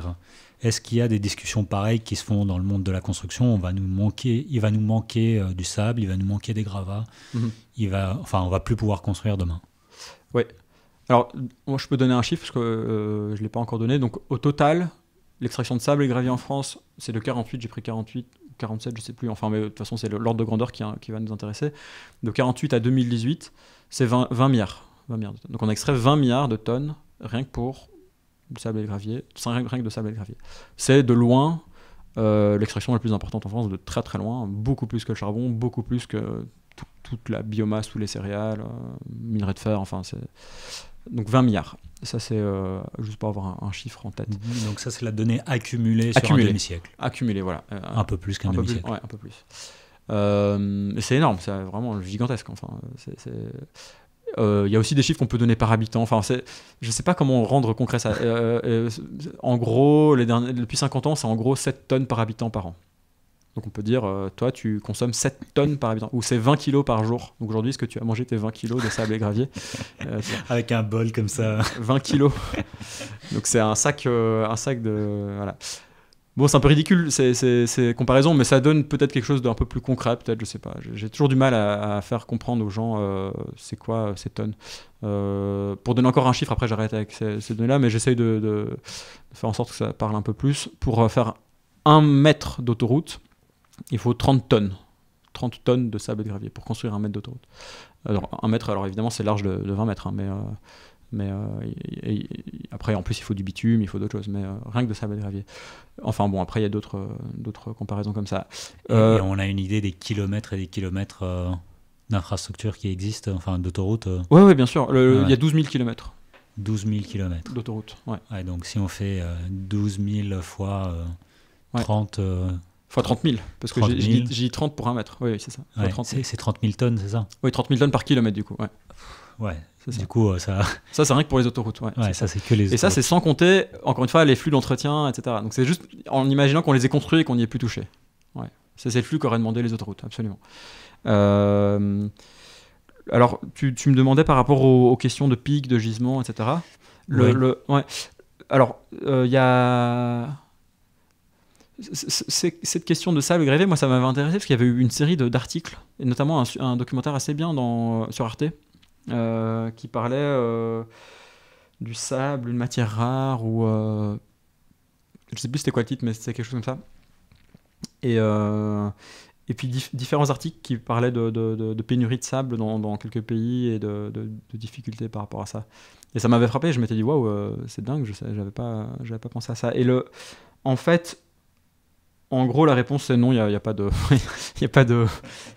Est-ce qu'il y a des discussions pareilles qui se font dans le monde de la construction on va nous manquer, Il va nous manquer euh, du sable, il va nous manquer des gravats, mmh. il va, enfin, on va plus pouvoir construire demain. Oui, alors, moi, je peux donner un chiffre parce que euh, je ne l'ai pas encore donné. Donc, au total, l'extraction de sable et gravier en France, c'est de 48, j'ai pris 48 47, je ne sais plus. Enfin, mais de toute façon, c'est l'ordre de grandeur hein, qui, va nous intéresser. De 48 à 2018, c'est 20, milliards, Donc, on extrait 20 milliards de tonnes rien que pour le sable et le gravier, rien que de sable et gravier. C'est de loin euh, l'extraction la plus importante en France, de très très loin, beaucoup plus que le charbon, beaucoup plus que toute la biomasse, tous les céréales, euh, minerais de fer, enfin c'est donc 20 milliards. Ça, c'est euh, juste pour avoir un, chiffre en tête. Mhm. Donc, ça, c'est la donnée accumulée, sur un demi-siècle. Accumulée, voilà. Euh, un peu plus qu'un demi-siècle. Ouais, un peu plus. Euh, c'est énorme, c'est vraiment gigantesque. Enfin, Il y a aussi des chiffres qu'on peut donner par habitant. Enfin, je ne sais pas comment rendre concret ça. en gros, depuis 50 ans, c'est en gros 7 tonnes par habitant par an. Donc on peut dire, euh, toi, tu consommes 7 tonnes par habitant, ou c'est 20 kilos par jour. Donc aujourd'hui, ce que tu as mangé tes 20 kilos de sable et gravier euh, Avec un bol comme ça. 20 kilos. Donc c'est un sac, euh, un sac de... Voilà. Bon, c'est un peu ridicule ces, ces, comparaisons, mais ça donne peut-être quelque chose d'un peu plus concret, peut-être, je sais pas. J'ai toujours du mal à, faire comprendre aux gens c'est quoi ces tonnes. pour donner encore un chiffre, après j'arrête avec ces, données-là, mais j'essaye de, de, faire en sorte que ça parle un peu plus. Pour faire un mètre d'autoroute, il faut 30 tonnes. 30 tonnes de sable et de gravier pour construire un mètre d'autoroute. Alors, un mètre, alors évidemment, c'est large de, 20 mètres, hein, mais, euh, mais euh, après, en plus, il faut du bitume, il faut d'autres choses, mais euh, rien que de sable et de gravier. Enfin, bon, après, il y a d'autres comparaisons comme ça. Et, on a une idée des kilomètres et des kilomètres d'infrastructures qui existent, enfin, d'autoroutes Oui, bien sûr. Ah il y a 12 000 kilomètres. 12 000 kilomètres. D'autoroutes, ouais. Donc, si on fait 12 000 fois 30. 30 000, parce que j'ai dit 30 pour 1 mètre. Oui, c'est ça. 30 c'est 30 000 tonnes, c'est ça Oui, 30 000 tonnes par kilomètre, du coup. Ouais. ouais ça. Du coup, euh, ça. Ça, c'est rien que pour les autoroutes. Ouais, ça, que les. Et ça, c'est sans compter, encore une fois, les flux d'entretien, etc. Donc, c'est juste en imaginant qu'on les ait construits et qu'on n'y ait plus touché. Ouais. C'est le flux qu'auraient demandé les autoroutes, absolument. Euh, alors, tu, tu, me demandais par rapport aux, questions de pics, de gisements, etc. Le, le... Ouais. Alors, euh, il y a cette question de sable grévé, moi ça m'avait intéressé parce qu'il y avait eu une série d'articles, et notamment un, documentaire assez bien dans, euh, sur Arte, euh, qui parlait euh, du sable, une matière rare, ou je sais plus c'était quoi le titre, mais c'était quelque chose comme ça. Et, et puis différents articles qui parlaient de, de, pénurie de sable dans, dans quelques pays et de, difficultés par rapport à ça. Et ça m'avait frappé, je m'étais dit, waouh, c'est dingue, je n'avais pas, pas pensé à ça. Et le, en fait, en gros, la réponse c'est non, il n'y a, y a, pas de, a, pas de,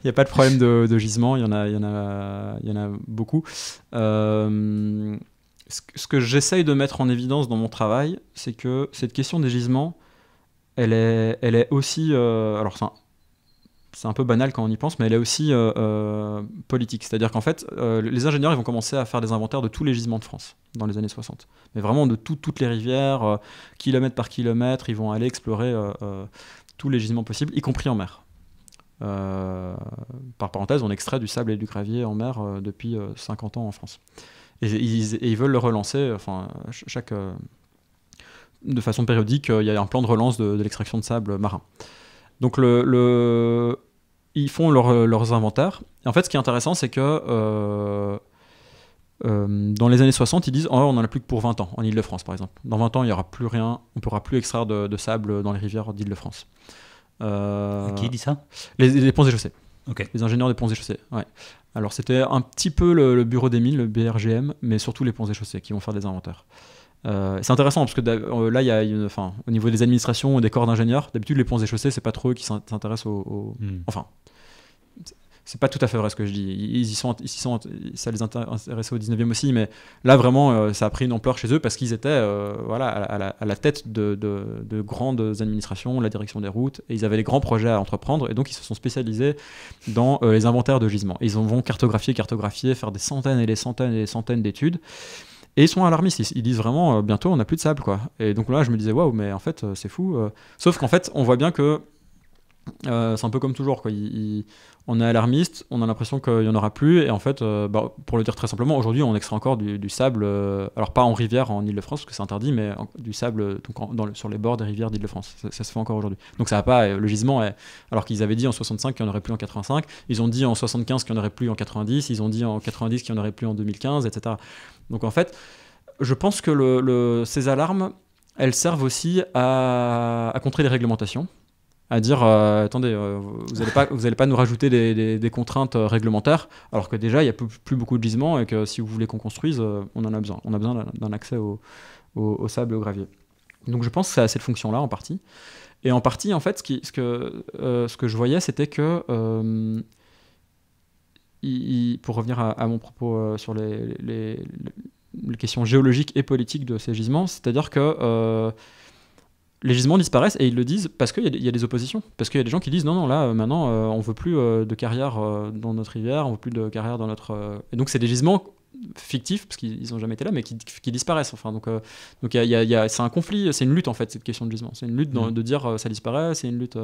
a pas de problème de, de gisement, il y, en a, y, en a, y en a beaucoup. Euh, ce que j'essaye de mettre en évidence dans mon travail, c'est que cette question des gisements, elle est, elle est aussi. Euh, alors, c'est un, peu banal quand on y pense, mais elle est aussi euh, politique. C'est-à-dire qu'en fait, les ingénieurs ils vont commencer à faire des inventaires de tous les gisements de France dans les années 60. Mais vraiment de toutes les rivières, kilomètre par kilomètre, ils vont aller explorer tous les gisements possibles, y compris en mer. Euh, par parenthèse, on extrait du sable et du gravier en mer euh, depuis 50 euh, ans en France. Et, ils, veulent le relancer, enfin, chaque, de façon périodique, il y a un plan de relance de, l'extraction de sable marin. Donc le, ils font leurs inventaires. Et en fait, ce qui est intéressant, c'est que euh, dans les années 60, ils disent oh, on n'en a plus que pour 20 ans, en Ile-de-France par exemple. Dans 20 ans, il n'y aura plus rien, on ne pourra plus extraire de, sable dans les rivières d'Ile-de-France. Euh, qui dit ça les, ponts et chaussées. Les ingénieurs des ponts et chaussées. Alors c'était un petit peu le, bureau des mines, le BRGM, mais surtout les ponts et chaussées qui vont faire des inventaires. Euh, c'est intéressant parce que là, il y a une, au niveau des administrations, ou des corps d'ingénieurs, d'habitude les ponts et chaussées, c'est pas trop eux qui s'intéressent aux. Au, hmm. Enfin, c'est pas tout à fait vrai ce que je dis. Ils y sont, sont ça les intéressait au 19e aussi, mais là vraiment, euh, ça a pris une ampleur chez eux parce qu'ils étaient euh, voilà, à, la, tête de, grandes administrations, la direction des routes, et ils avaient les grands projets à entreprendre, et donc ils se sont spécialisés dans euh, les inventaires de gisements. Ils vont cartographier, cartographier, faire des centaines et des centaines et des centaines d'études. Et ils sont alarmistes, ils, disent vraiment bientôt on n'a plus de sable quoi. Et donc là je me disais waouh mais en fait c'est fou. Sauf qu'en fait on voit bien que euh, c'est un peu comme toujours. Quoi. on est alarmiste, on a l'impression qu'il n'y en aura plus. Et en fait, euh, bah, pour le dire très simplement, aujourd'hui, on extrait encore du, sable, euh, alors pas en rivière en Ile-de-France, parce que c'est interdit, mais du sable dans sur les bords des rivières d'Ile-de-France. Ça, se fait encore aujourd'hui. Donc ça va pas, le gisement, est, alors qu'ils avaient dit en 65 qu'il n'y en aurait plus en 85, ils ont dit en 75 qu'il n'y en aurait plus en 90, ils ont dit en 90 qu'il n'y en aurait plus en 2015, etc. Donc en fait, je pense que ces alarmes, elles servent aussi à, à contrer les réglementations à dire euh, attendez, euh, vous n'allez pas, vous allez pas nous rajouter des, contraintes euh, réglementaires, alors que déjà il n'y a plus, beaucoup de gisements et que si vous voulez qu'on construise, on en a besoin. On a besoin d'un accès au, sable et au gravier. Donc je pense que c'est cette fonction-là en partie. Et en partie, en fait, ce, qui, ce, que, ce que je voyais, c'était que. pour revenir à, mon propos sur les, questions géologiques et politiques de ces gisements, c'est-à-dire que les gisements disparaissent et ils le disent parce qu'il y, y, a des oppositions. Parce qu'il y a des gens qui disent non, non, là, euh, maintenant, euh, on veut plus euh, de carrière dans notre rivière, on veut plus de carrière dans notre. Et donc, c'est des gisements fictifs, parce qu'ils n'ont jamais été là, mais qui, disparaissent. Enfin, donc, donc c'est un conflit, c'est une lutte, en fait, cette question de gisement. C'est une lutte mmh. de dire ça disparaît, c'est une lutte.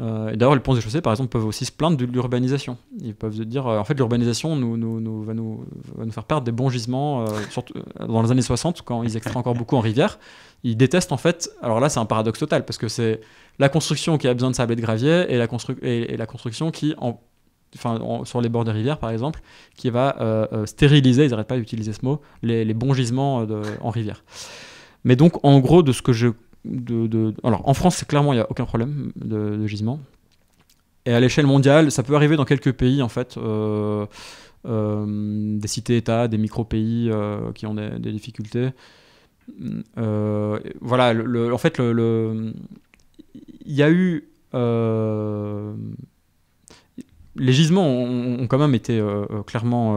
Euh, D'ailleurs, les ponts des chaussées, par exemple, peuvent aussi se plaindre de l'urbanisation. Ils peuvent se dire, euh, en fait, l'urbanisation nous, nous, va, nous, nous, faire perdre des bons gisements, euh, surtout euh, dans les années 60, quand ils extraient encore beaucoup en rivière. Ils détestent, en fait, alors là, c'est un paradoxe total, parce que c'est la construction qui a besoin de sable et de gravier, et la, et, la construction qui, en, sur les bords des rivières, par exemple, qui va stériliser, ils n'arrêtent pas d'utiliser ce mot, les, bons gisements en rivière. Mais donc, en gros, de ce que je alors en France, clairement, il n'y a aucun problème de, gisement. Et à l'échelle mondiale, ça peut arriver dans quelques pays, en fait, euh, euh, des cités-États, des micro-pays euh, qui ont des, difficultés. voilà, en fait, il y a eu les gisements ont, quand même été clairement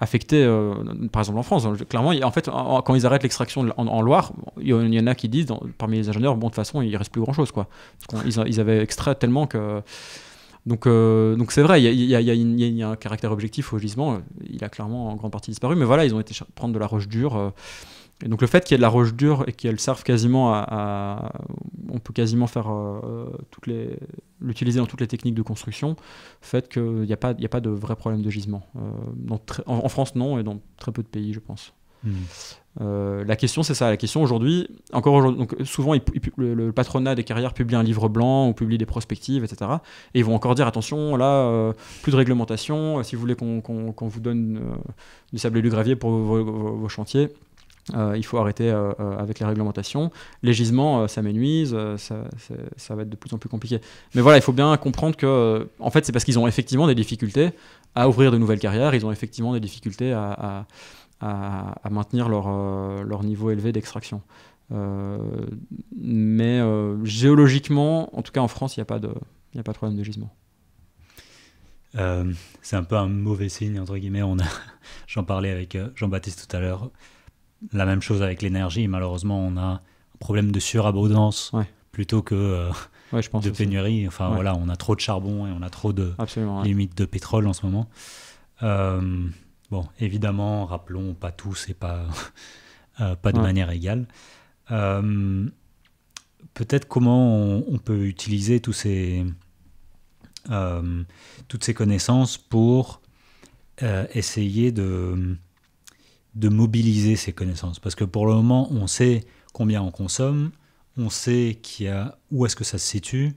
affecté, euh, par exemple en France. Hein. clairement, en fait, quand ils arrêtent l'extraction en, Loire, il y, en a qui disent, parmi les ingénieurs, bon, de toute façon, il reste plus grand-chose. quoi. ils, avaient extrait tellement que... Donc, euh, donc c'est vrai, il y, y, a un caractère objectif au gisement. Il a clairement en grande partie disparu. Mais voilà, ils ont été prendre de la roche dure. Euh, et donc le fait qu'il y ait de la roche dure et qu'elle serve quasiment à, On peut quasiment faire euh, toutes les... l'utiliser dans toutes les techniques de construction, fait qu'il n'y a, pas, a pas de vrai problème de gisement. Euh, en, France, non, et dans très peu de pays, je pense. Hmm. Euh, la question, c'est ça. La question aujourd'hui, encore aujourd'hui, donc souvent le, patronat des carrières publie un livre blanc ou publie des prospectives, etc. Et ils vont encore dire attention, là, plus de réglementation. Si vous voulez qu'on, vous donne du sable et du gravier pour vos chantiers, euh, il faut arrêter euh, euh, avec les réglementations. Les gisements, ça m'énuise, ça, va être de plus en plus compliqué. Mais voilà, il faut bien comprendre que, en fait, c'est parce qu'ils ont effectivement des difficultés à ouvrir de nouvelles carrières, ils ont effectivement des difficultés à, maintenir leur, niveau élevé d'extraction. mais géologiquement, en tout cas en France, il n'y a, pas de, a pas problème de gisement. c'est un peu un mauvais signe, entre guillemets. J'en parlais avec Jean-Baptiste tout à l'heure. La même chose avec l'énergie. Malheureusement, on a un problème de surabondance plutôt que euh, je pense de pénurie. Enfin voilà, on a trop de charbon et on a trop de limites de pétrole en ce moment. Euh, bon, évidemment, rappelons pas tous et pas, euh, pas de manière égale. Peut-être comment on, peut utiliser tous ces, toutes ces connaissances pour essayer de de mobiliser ces connaissances. Parce que pour le moment, on sait combien on consomme, on sait qui a, où est-ce que ça se situe,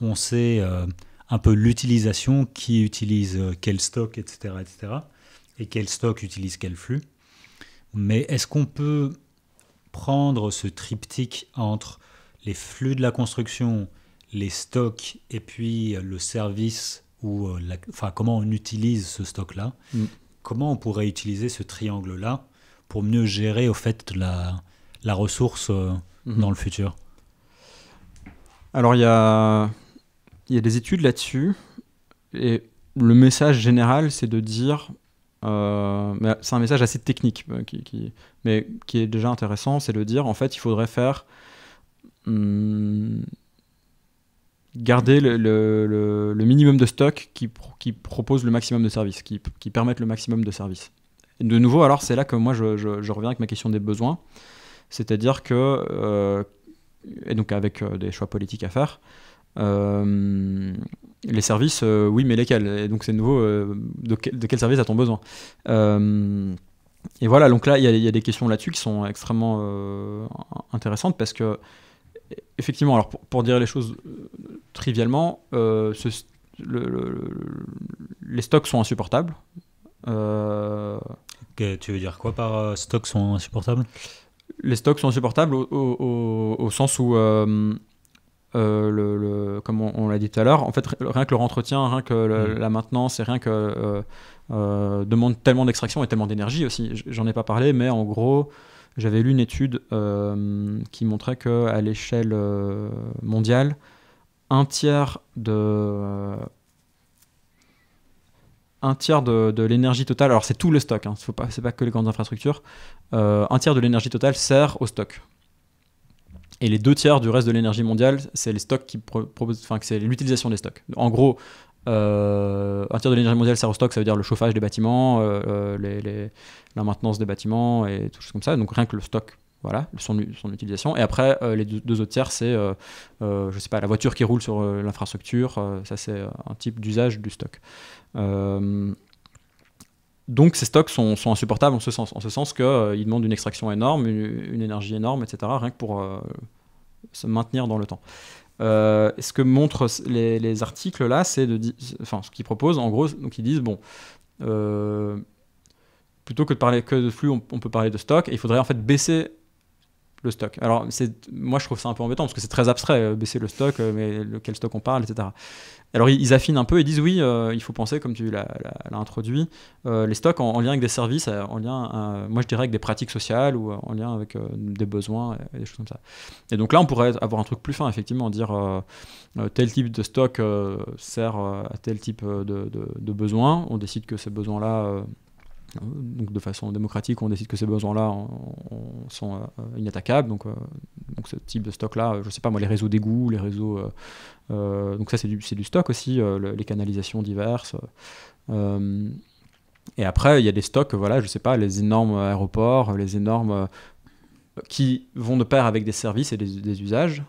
on sait euh, un peu l'utilisation, qui utilise euh, quel stock, etc., etc., et quel stock utilise quel flux. Mais est-ce qu'on peut prendre ce triptyque entre les flux de la construction, les stocks et puis euh, le service ou comment on utilise ce stock-là, mm comment on pourrait utiliser ce triangle-là pour mieux gérer au fait la, la ressource euh, mhm. dans le futur Alors il y a, y des études là-dessus et le message général c'est de dire euh, c'est un message assez technique euh, mais qui est déjà intéressant c'est de dire en fait il faudrait faire hmm, garder le, minimum de stock qui, qui, propose le maximum de services, qui, qui permettent le maximum de services. de nouveau, alors c'est là que moi je, reviens avec ma question des besoins, c'est-à-dire que, euh, et donc avec euh, des choix politiques à faire, euh, les services, oui, mais lesquels Et donc c'est nouveau, de, quels de quels services a-t-on besoin Et voilà, donc là, il y, a des questions là-dessus qui sont extrêmement intéressantes parce que effectivement, alors pour, dire les choses euh, trivialement, euh, les stocks sont insupportables. Euh, tu veux dire quoi par stocks sont insupportables Les stocks sont insupportables au, sens où, le, comme on, l'a dit tout à l'heure, en fait, rien que leur entretien, rien que mm. la maintenance et rien que demande tellement d'extraction et tellement d'énergie aussi. J'en ai pas parlé, mais en gros, j'avais lu une étude euh, qui montrait que à l'échelle euh, mondiale, un tiers de l'énergie totale, alors c'est tout le stock, faut hein, pas, c'est pas que les grandes infrastructures, euh, un tiers de l'énergie totale sert au stock. Et les deux tiers du reste de l'énergie mondiale, c'est les stocks qui c'est l'utilisation des stocks. En gros, un euh, tiers de l'énergie mondiale, au stock ça veut dire le chauffage des bâtiments, euh, euh, la maintenance des bâtiments et tout comme ça. Donc rien que le stock son, utilisation. Et après, les deux, autres tiers, c'est, sais pas, la voiture qui roule sur l'infrastructure, ça c'est un type d'usage du stock. donc ces stocks sont, insupportables en ce sens, en ce sens qu'ils demandent une extraction énorme, une, une, énergie énorme, etc., rien que pour se maintenir dans le temps. Euh, ce que montrent les, articles là, c'est de, enfin, ce qu'ils proposent, en gros, donc ils disent bon, euh, plutôt que de parler que de flux, on, on, peut parler de stock. Et il faudrait en fait baisser le stock. Alors, c'est moi, je trouve ça un peu embêtant parce que c'est très abstrait, euh, baisser le stock, euh, mais lequel stock on parle, etc. Alors, ils affinent un peu et disent oui, euh, il faut penser, comme tu l'as introduit, les stocks en, lien avec des services, en lien, moi je dirais, avec des pratiques sociales ou en lien avec des besoins et des choses comme ça. Et donc là, on pourrait avoir un truc plus fin, effectivement, dire tel type de stock sert à tel type de, de, de besoin. On décide que ces besoins-là Hein. donc de façon démocratique, on décide que ces besoins-là sont euh, inattaquables. Donc, euh, donc ce type de stock-là, euh, je ne sais pas moi, les réseaux d'égouts, les réseaux. donc ça, c'est du, stock aussi, les canalisations diverses. et après, il y a des stocks, voilà, je sais pas, les énormes aéroports, les énormes qui vont de pair avec des services et des usages.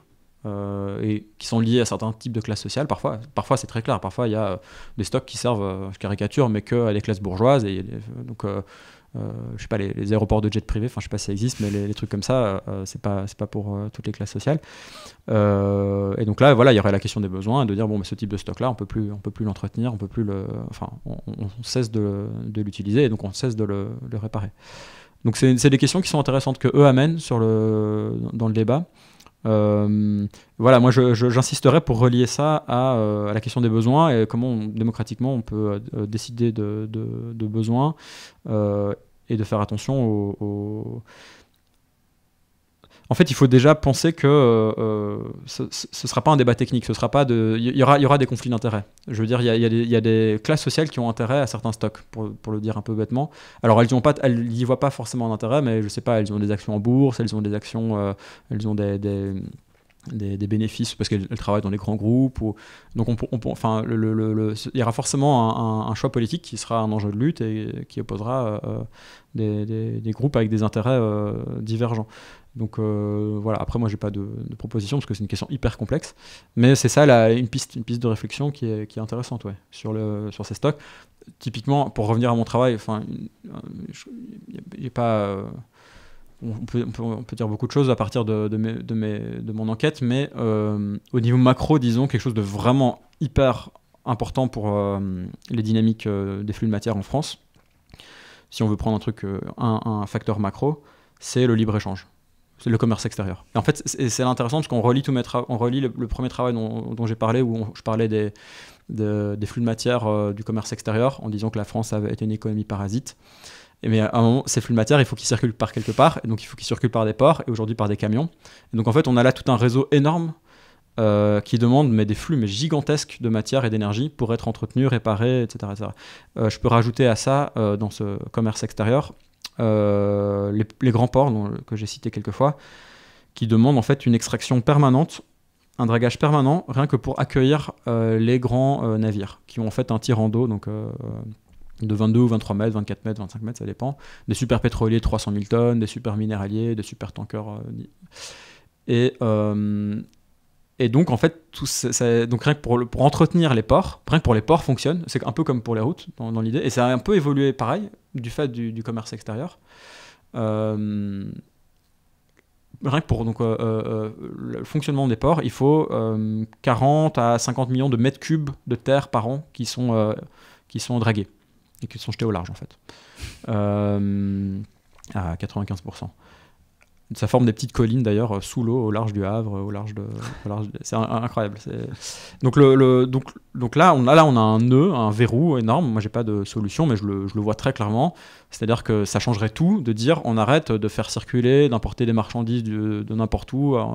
Euh, et qui sont liés à certains types de classes sociales. Parfois, parfois c'est très clair. Parfois, il y a euh, des stocks qui servent, euh, je caricature, mais que à des classes bourgeoises. Et, donc, je sais pas, les, aéroports de jet privé enfin, je sais pas si ça existe, mais les, trucs comme ça, c'est pas, pas pour toutes les classes sociales. et donc là, voilà, il y aurait la question des besoins de dire bon, mais ce type de stock-là, on peut plus, on peut plus l'entretenir, on peut plus le, enfin, on, cesse de, l'utiliser et donc on cesse de le, réparer. Donc c'est des questions qui sont intéressantes que eux amènent sur dans le débat. Euh, voilà, moi j'insisterai pour relier ça euh, à, la question des besoins et comment démocratiquement on peut euh, décider de, besoins et de faire attention aux en fait, il faut déjà penser que euh, euh, ce ne sera pas un débat technique, ce sera pas de, il y aura, des conflits d'intérêts. Je veux dire, il y, a, des, classes sociales qui ont intérêt à certains stocks, pour, le dire un peu bêtement. Alors, elles n'y voient pas forcément d'intérêt, mais je ne sais pas, elles ont des actions en bourse, elles ont des actions, euh, elles ont des, bénéfices parce qu'elles travaillent dans les grands groupes. Donc, enfin, le, il y aura forcément un, choix politique qui sera un enjeu de lutte et qui opposera des, groupes avec des intérêts divergents. Donc euh, voilà, après moi j'ai pas de, proposition parce que c'est une question hyper complexe, mais c'est ça une, piste, une piste de réflexion qui est, intéressante sur, le, sur ces stocks. Typiquement, pour revenir à mon travail, enfin, on, peut, dire beaucoup de choses à partir de, de, mes, de mon enquête, mais euh, au niveau macro, disons, quelque chose de vraiment hyper important pour euh, les dynamiques des flux de matière en France, si on veut prendre un truc, un facteur macro, c'est le libre-échange c'est le commerce extérieur. Et en fait, c'est intéressant parce qu'on relie, tout on relie le, premier travail dont, j'ai parlé, où je parlais des, des flux de matière euh, du commerce extérieur, en disant que la France avait été une économie parasite. Et mais à un moment, ces flux de matière, il faut qu'ils circulent par quelque part, et donc il faut qu'ils circulent par des ports, et aujourd'hui par des camions. donc en fait, on a là tout un réseau énorme euh, qui demande mais des flux mais gigantesques de matière et d'énergie pour être entretenus, réparés, etc. etc. Euh, je peux rajouter à ça, dans ce commerce extérieur, euh, les, grands ports euh, que j'ai cités quelques fois, qui demandent en fait une extraction permanente, un dragage permanent, rien que pour accueillir euh, les grands navires, qui ont en fait un tirant d'eau donc de 22 ou 23 mètres, 24 mètres, 25 mètres, ça dépend. Des super pétroliers 300 000 tonnes, des super minéraliers, des super tankers. et, et donc, en fait, tout ça, donc rien que pour, pour, entretenir les ports, rien que pour les ports fonctionne, c'est un peu comme pour les routes dans, l'idée, et ça a un peu évolué pareil du fait du, commerce extérieur. Euh, rien que pour donc, euh, euh, le fonctionnement des ports, il faut 40 à 50 millions de mètres cubes de terre par an qui sont, qui sont dragués et qui sont jetés au large en fait, à 95%. Ça forme des petites collines d'ailleurs euh, sous l'eau, au large du Havre, au large de. c'est incroyable. Donc, le, donc, donc là, on a, là, on a un nœud, un verrou énorme. Moi, j'ai pas de solution, mais je le, je le vois très clairement. C'est-à-dire que ça changerait tout de dire on arrête de faire circuler, d'importer des marchandises de, n'importe où euh,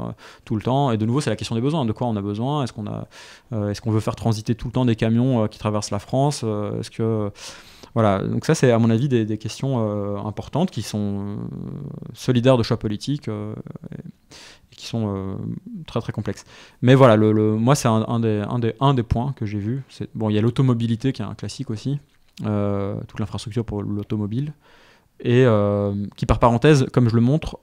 tout le temps. Et de nouveau, c'est la question des besoins. De quoi on a besoin Est-ce qu'on a, euh, est-ce qu'on veut faire transiter tout le temps des camions qui traversent la France Est-ce que voilà, donc ça c'est à mon avis des, questions euh, importantes qui sont euh, solidaires de choix politiques euh, et, qui sont très très complexes. Mais voilà, le, moi c'est un, des, points que j'ai vu. Bon, il y a l'automobilité qui est un classique aussi, toute l'infrastructure pour l'automobile, et qui par parenthèse, comme je le montre,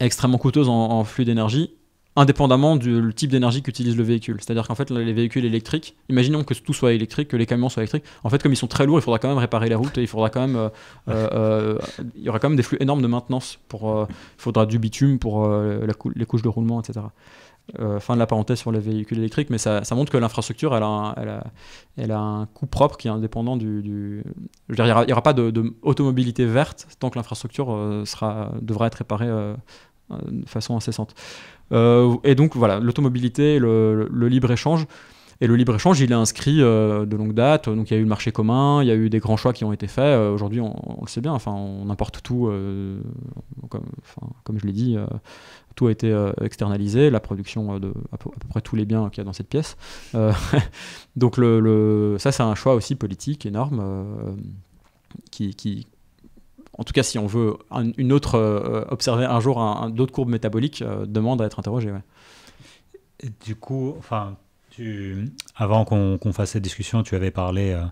est extrêmement coûteuse en flux d'énergie indépendamment du type d'énergie qu'utilise le véhicule. C'est-à-dire qu'en fait, les véhicules électriques, imaginons que tout soit électrique, que les camions soient électriques, en fait, comme ils sont très lourds, il faudra quand même réparer la route et il faudra quand même. Euh, euh, euh, il y aura quand même des flux énormes de maintenance. Pour, il faudra du bitume pour la les couches de roulement, etc. fin de la parenthèse sur les véhicules électriques, mais ça, montre que l'infrastructure, elle, elle, elle, a un coût propre qui est indépendant du. Je veux dire, il n'y aura, pas de, de verte tant que l'infrastructure sera devra être réparée euh, de façon incessante. Euh, et donc voilà, l'automobilité, le, libre-échange. Et le libre-échange, il est inscrit euh, de longue date. Donc il y a eu le marché commun, il y a eu des grands choix qui ont été faits. Aujourd'hui, on, le sait bien, enfin, on importe tout, comme, comme, je l'ai dit, tout a été externalisé, la production de à peu, près tous les biens qu'il y a dans cette pièce. donc le, ça, c'est un choix aussi politique énorme. Qui, qui, en tout cas, si on veut une autre, euh, observer un jour un, d'autres courbes métaboliques, euh, demande à être interrogé. Du coup, enfin, tu, avant qu'on fasse cette discussion, tu avais parlé, euh,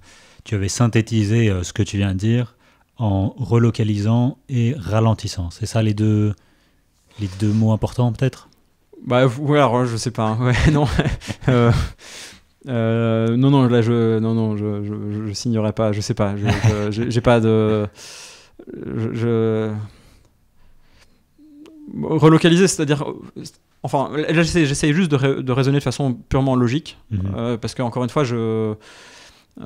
tu avais synthétisé ce que tu viens de dire en relocalisant et ralentissant. C'est ça les deux, les deux mots importants peut-être Bah, ou alors, je sais pas. Hein. non. non, non, là, je, non, non, je, je, je signerai pas. Je sais pas. J'ai pas de je, relocaliser, c'est-à-dire Enfin, là, j'essaye juste de, raisonner de façon purement logique, mhm. euh, parce que parce qu'encore une fois, je.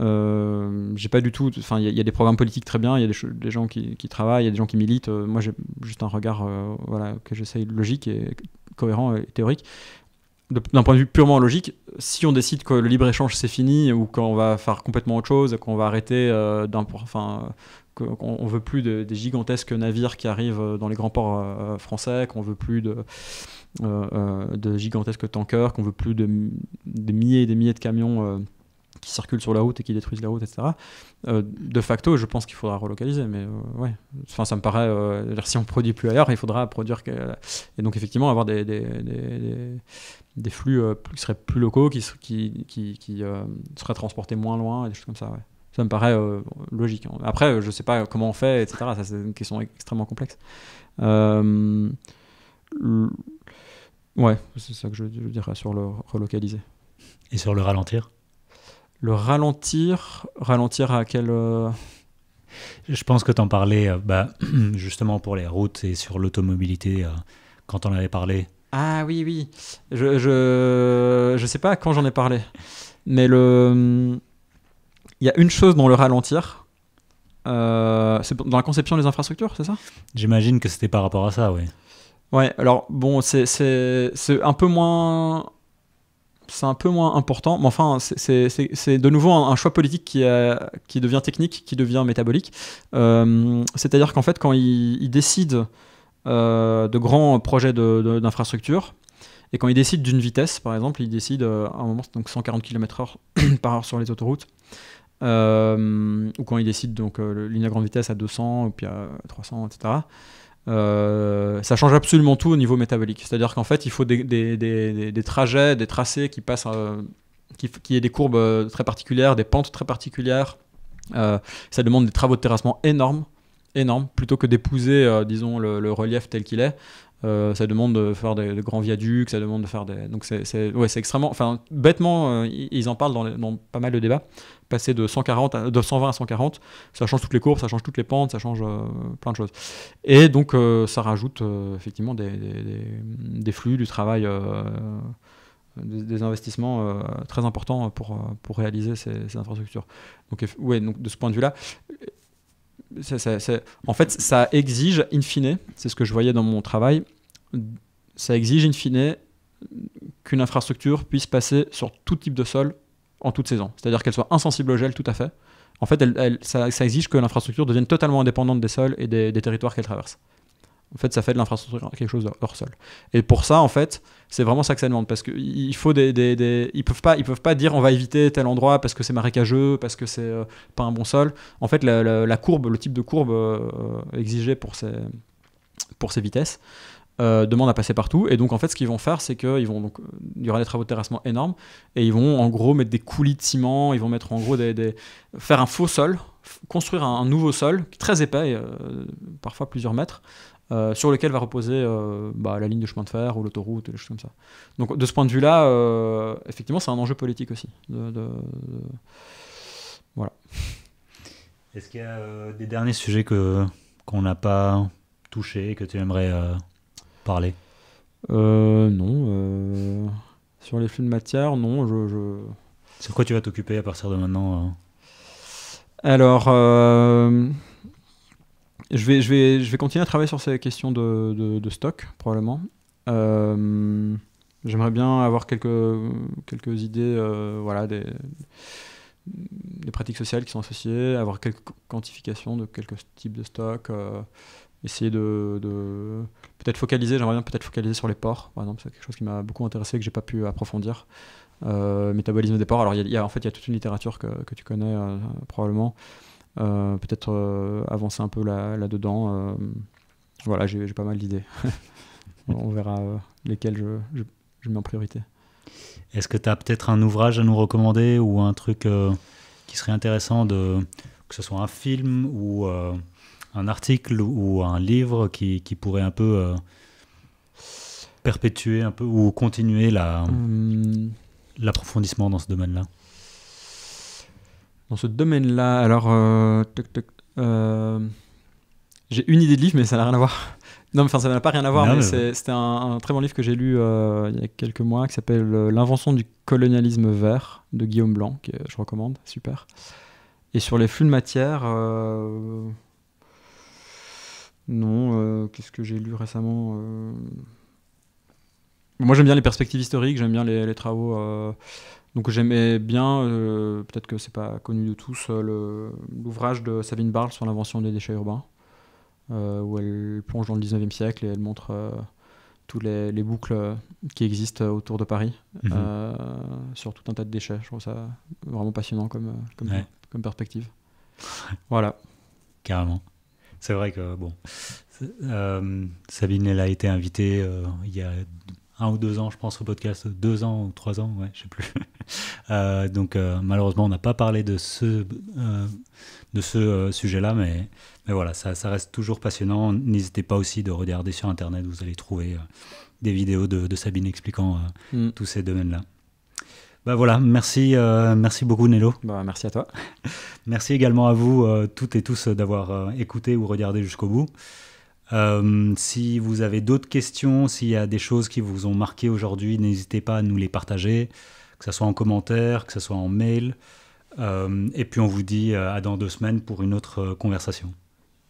Euh, j'ai pas du tout. Enfin, il y, a des programmes politiques très bien, il y a des, gens qui, travaillent, il y a des gens qui militent. Euh, moi, j'ai juste un regard voilà, que j'essaye logique et cohérent et théorique. D'un point de vue purement logique, si on décide que le libre-échange c'est fini ou qu'on va faire complètement autre chose, qu'on va arrêter d'un. Enfin, qu'on ne veut plus de, des gigantesques navires qui arrivent euh, dans les grands ports euh, euh, français, qu'on veut plus de, gigantesques tankers, qu'on veut plus des milliers et des milliers de camions qui circulent sur la route et qui détruisent la route, etc. de facto, je pense qu'il faudra relocaliser, mais ouais. Enfin, ça me paraît. si on produit plus ailleurs, il faudra produire. Et donc, effectivement, avoir des, des, flux qui seraient plus locaux, qui, qui, qui seraient transportés moins loin, et des choses comme ça, ouais. Ça me paraît euh, logique. Hein. Après, euh, je sais pas comment on fait, etc. Ça, c'est une question extrêmement complexe. Euh, ouais, c'est ça que je, dirais sur le relocaliser. Et sur le ralentir Le ralentir, ralentir à quel... Je pense que tu en parlais bah, justement pour les routes et sur l'automobilité quand on avait parlé. Ah oui, oui. Je, je, je sais pas quand j'en ai parlé. Mais le... Hum, il y a une chose dans le ralentir. Euh, c'est dans la conception des infrastructures, c'est ça J'imagine que c'était par rapport à ça, oui. Ouais, alors bon, c'est un peu moins. C'est un peu moins important, mais enfin, c'est de nouveau un, choix politique qui, qui devient technique, qui devient métabolique. Euh, c'est-à-dire qu'en fait, quand ils décident euh, de grands projets d'infrastructures, et quand ils décident d'une vitesse, par exemple, ils décident à un moment donc 140 km/h par heure sur les autoroutes, euh, ou quand ils décident donc euh, à grande vitesse à 200 ou puis à 300, etc. Euh, ça change absolument tout au niveau métabolique. C'est-à-dire qu'en fait, il faut des, des, trajets, des tracés qui passent, euh, qui, qui aient des courbes très particulières, des pentes très particulières. ça demande des travaux de terrassement énormes, énormes, plutôt que d'épouser, disons, le, relief tel qu'il est. ça demande de faire des, grands viaducs, ça demande de faire des. Donc c'est ouais, extrêmement. Enfin, bêtement, ils en parlent dans, pas mal de débats passer de, 140 à, 120 à 140, ça change toutes les courbes, ça change toutes les pentes, ça change euh, plein de choses. Et donc euh, ça rajoute euh, effectivement des, flux, du travail, des, investissements très importants pour, pour réaliser ces, infrastructures. Donc, ouais, donc de ce point de vue-là, en fait, ça exige, in fine, c'est ce que je voyais dans mon travail, ça exige, in fine, qu'une infrastructure puisse passer sur tout type de sol en toute saison. C'est-à-dire qu'elle soit insensible au gel tout à fait. En fait, ça, exige que l'infrastructure devienne totalement indépendante des sols et des, territoires qu'elle traverse. En fait, ça fait de l'infrastructure quelque chose hors sol. Et pour ça, en fait, c'est vraiment ça que ça demande. Parce qu'ils ne des, peuvent pas, peuvent pas dire on va éviter tel endroit parce que c'est marécageux, parce que c'est euh, pas un bon sol. En fait, la, courbe, le type de courbe euh, pour ces, pour ces vitesses, euh, demande à passer partout. Et donc, en fait, ce qu'ils vont faire, c'est qu'il vont. Donc, y aura des travaux de terrassement énormes. Et ils vont, en gros, mettre des coulis de ciment. Ils vont mettre, en gros, des. faire un faux sol, construire un, nouveau sol, très épais, euh, parfois plusieurs mètres. Euh, sur lequel va reposer bah, la ligne de chemin de fer ou l'autoroute, des choses comme ça. Donc de ce point de vue-là, effectivement, c'est un enjeu politique aussi. Voilà. Est-ce qu'il y a des derniers sujets que qu'on n'a pas touché que tu aimerais parler euh, Non. Euh, sur les flux de matière, non. Je, Sur quoi tu vas t'occuper à partir de maintenant euh Alors, je, vais, je, vais, je vais continuer à travailler sur ces questions de, de, stock, probablement. J'aimerais bien avoir quelques, quelques idées voilà, des, des, pratiques sociales qui sont associées, avoir quelques quantifications de quelques types de stocks, essayer de, peut-être focaliser, j'aimerais bien peut-être focaliser sur les porcs, par exemple, c'est quelque chose qui m'a beaucoup intéressé et que j'ai pas pu approfondir. Euh, métabolisme des porcs, alors il y a, en fait il y a toute une littérature que, que tu connais euh, probablement, euh, peut-être avancer un peu là, là dedans. voilà, j'ai pas mal d'idées. On verra lesquelles je, je, mets en priorité. Est-ce que tu as peut-être un ouvrage à nous recommander ou un truc qui serait intéressant de que ce soit un film ou un article ou un livre qui, pourrait un peu euh, perpétuer un peu ou continuer la, euh, l'approfondissement dans ce domaine-là Dans ce domaine-là, alors. Euh, j'ai une idée de livre, mais ça n'a rien à voir. Non, enfin, ça n'a pas rien à voir, mais, c'est, c'était un, très bon livre que j'ai lu il y a quelques mois qui s'appelle L'invention du colonialisme vert de Guillaume Blanc, que je recommande, super. Et sur les flux de matière, non, euh, qu'est-ce que j'ai lu récemment euh. Moi j'aime bien les perspectives historiques, j'aime bien les, travaux. Euh. Donc j'aimais bien, peut-être que c'est pas connu de tous, l'ouvrage de Sabine Barl sur l'invention des déchets urbains, où elle plonge dans le 19e siècle et elle montre tous les, boucles qui existent autour de Paris mhm. sur tout un tas de déchets. Je trouve ça vraiment passionnant comme, comme perspective. voilà. Carrément c'est vrai que bon, euh, Sabine, elle a été invitée euh, il y a un ou deux ans, je pense, au podcast, deux ans ou trois ans, ouais, je sais plus. Euh, donc malheureusement, on n'a pas parlé de ce, de ce sujet-là, mais, mais voilà, ça, reste toujours passionnant. N'hésitez pas aussi de regarder sur Internet, vous allez trouver des vidéos de, Sabine expliquant mm. tous ces domaines-là. Bah voilà, merci, euh, merci beaucoup Nello. Bah, merci à toi. merci également à vous euh, toutes et tous euh, d'avoir écouté ou regardé jusqu'au bout. si vous avez d'autres questions, s'il y a des choses qui vous ont marqué aujourd'hui, n'hésitez pas à nous les partager, que ce soit en commentaire, que ce soit en mail. et puis on vous dit à dans deux semaines pour une autre conversation.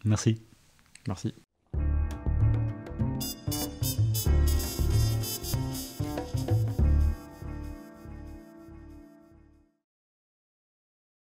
Merci. Merci.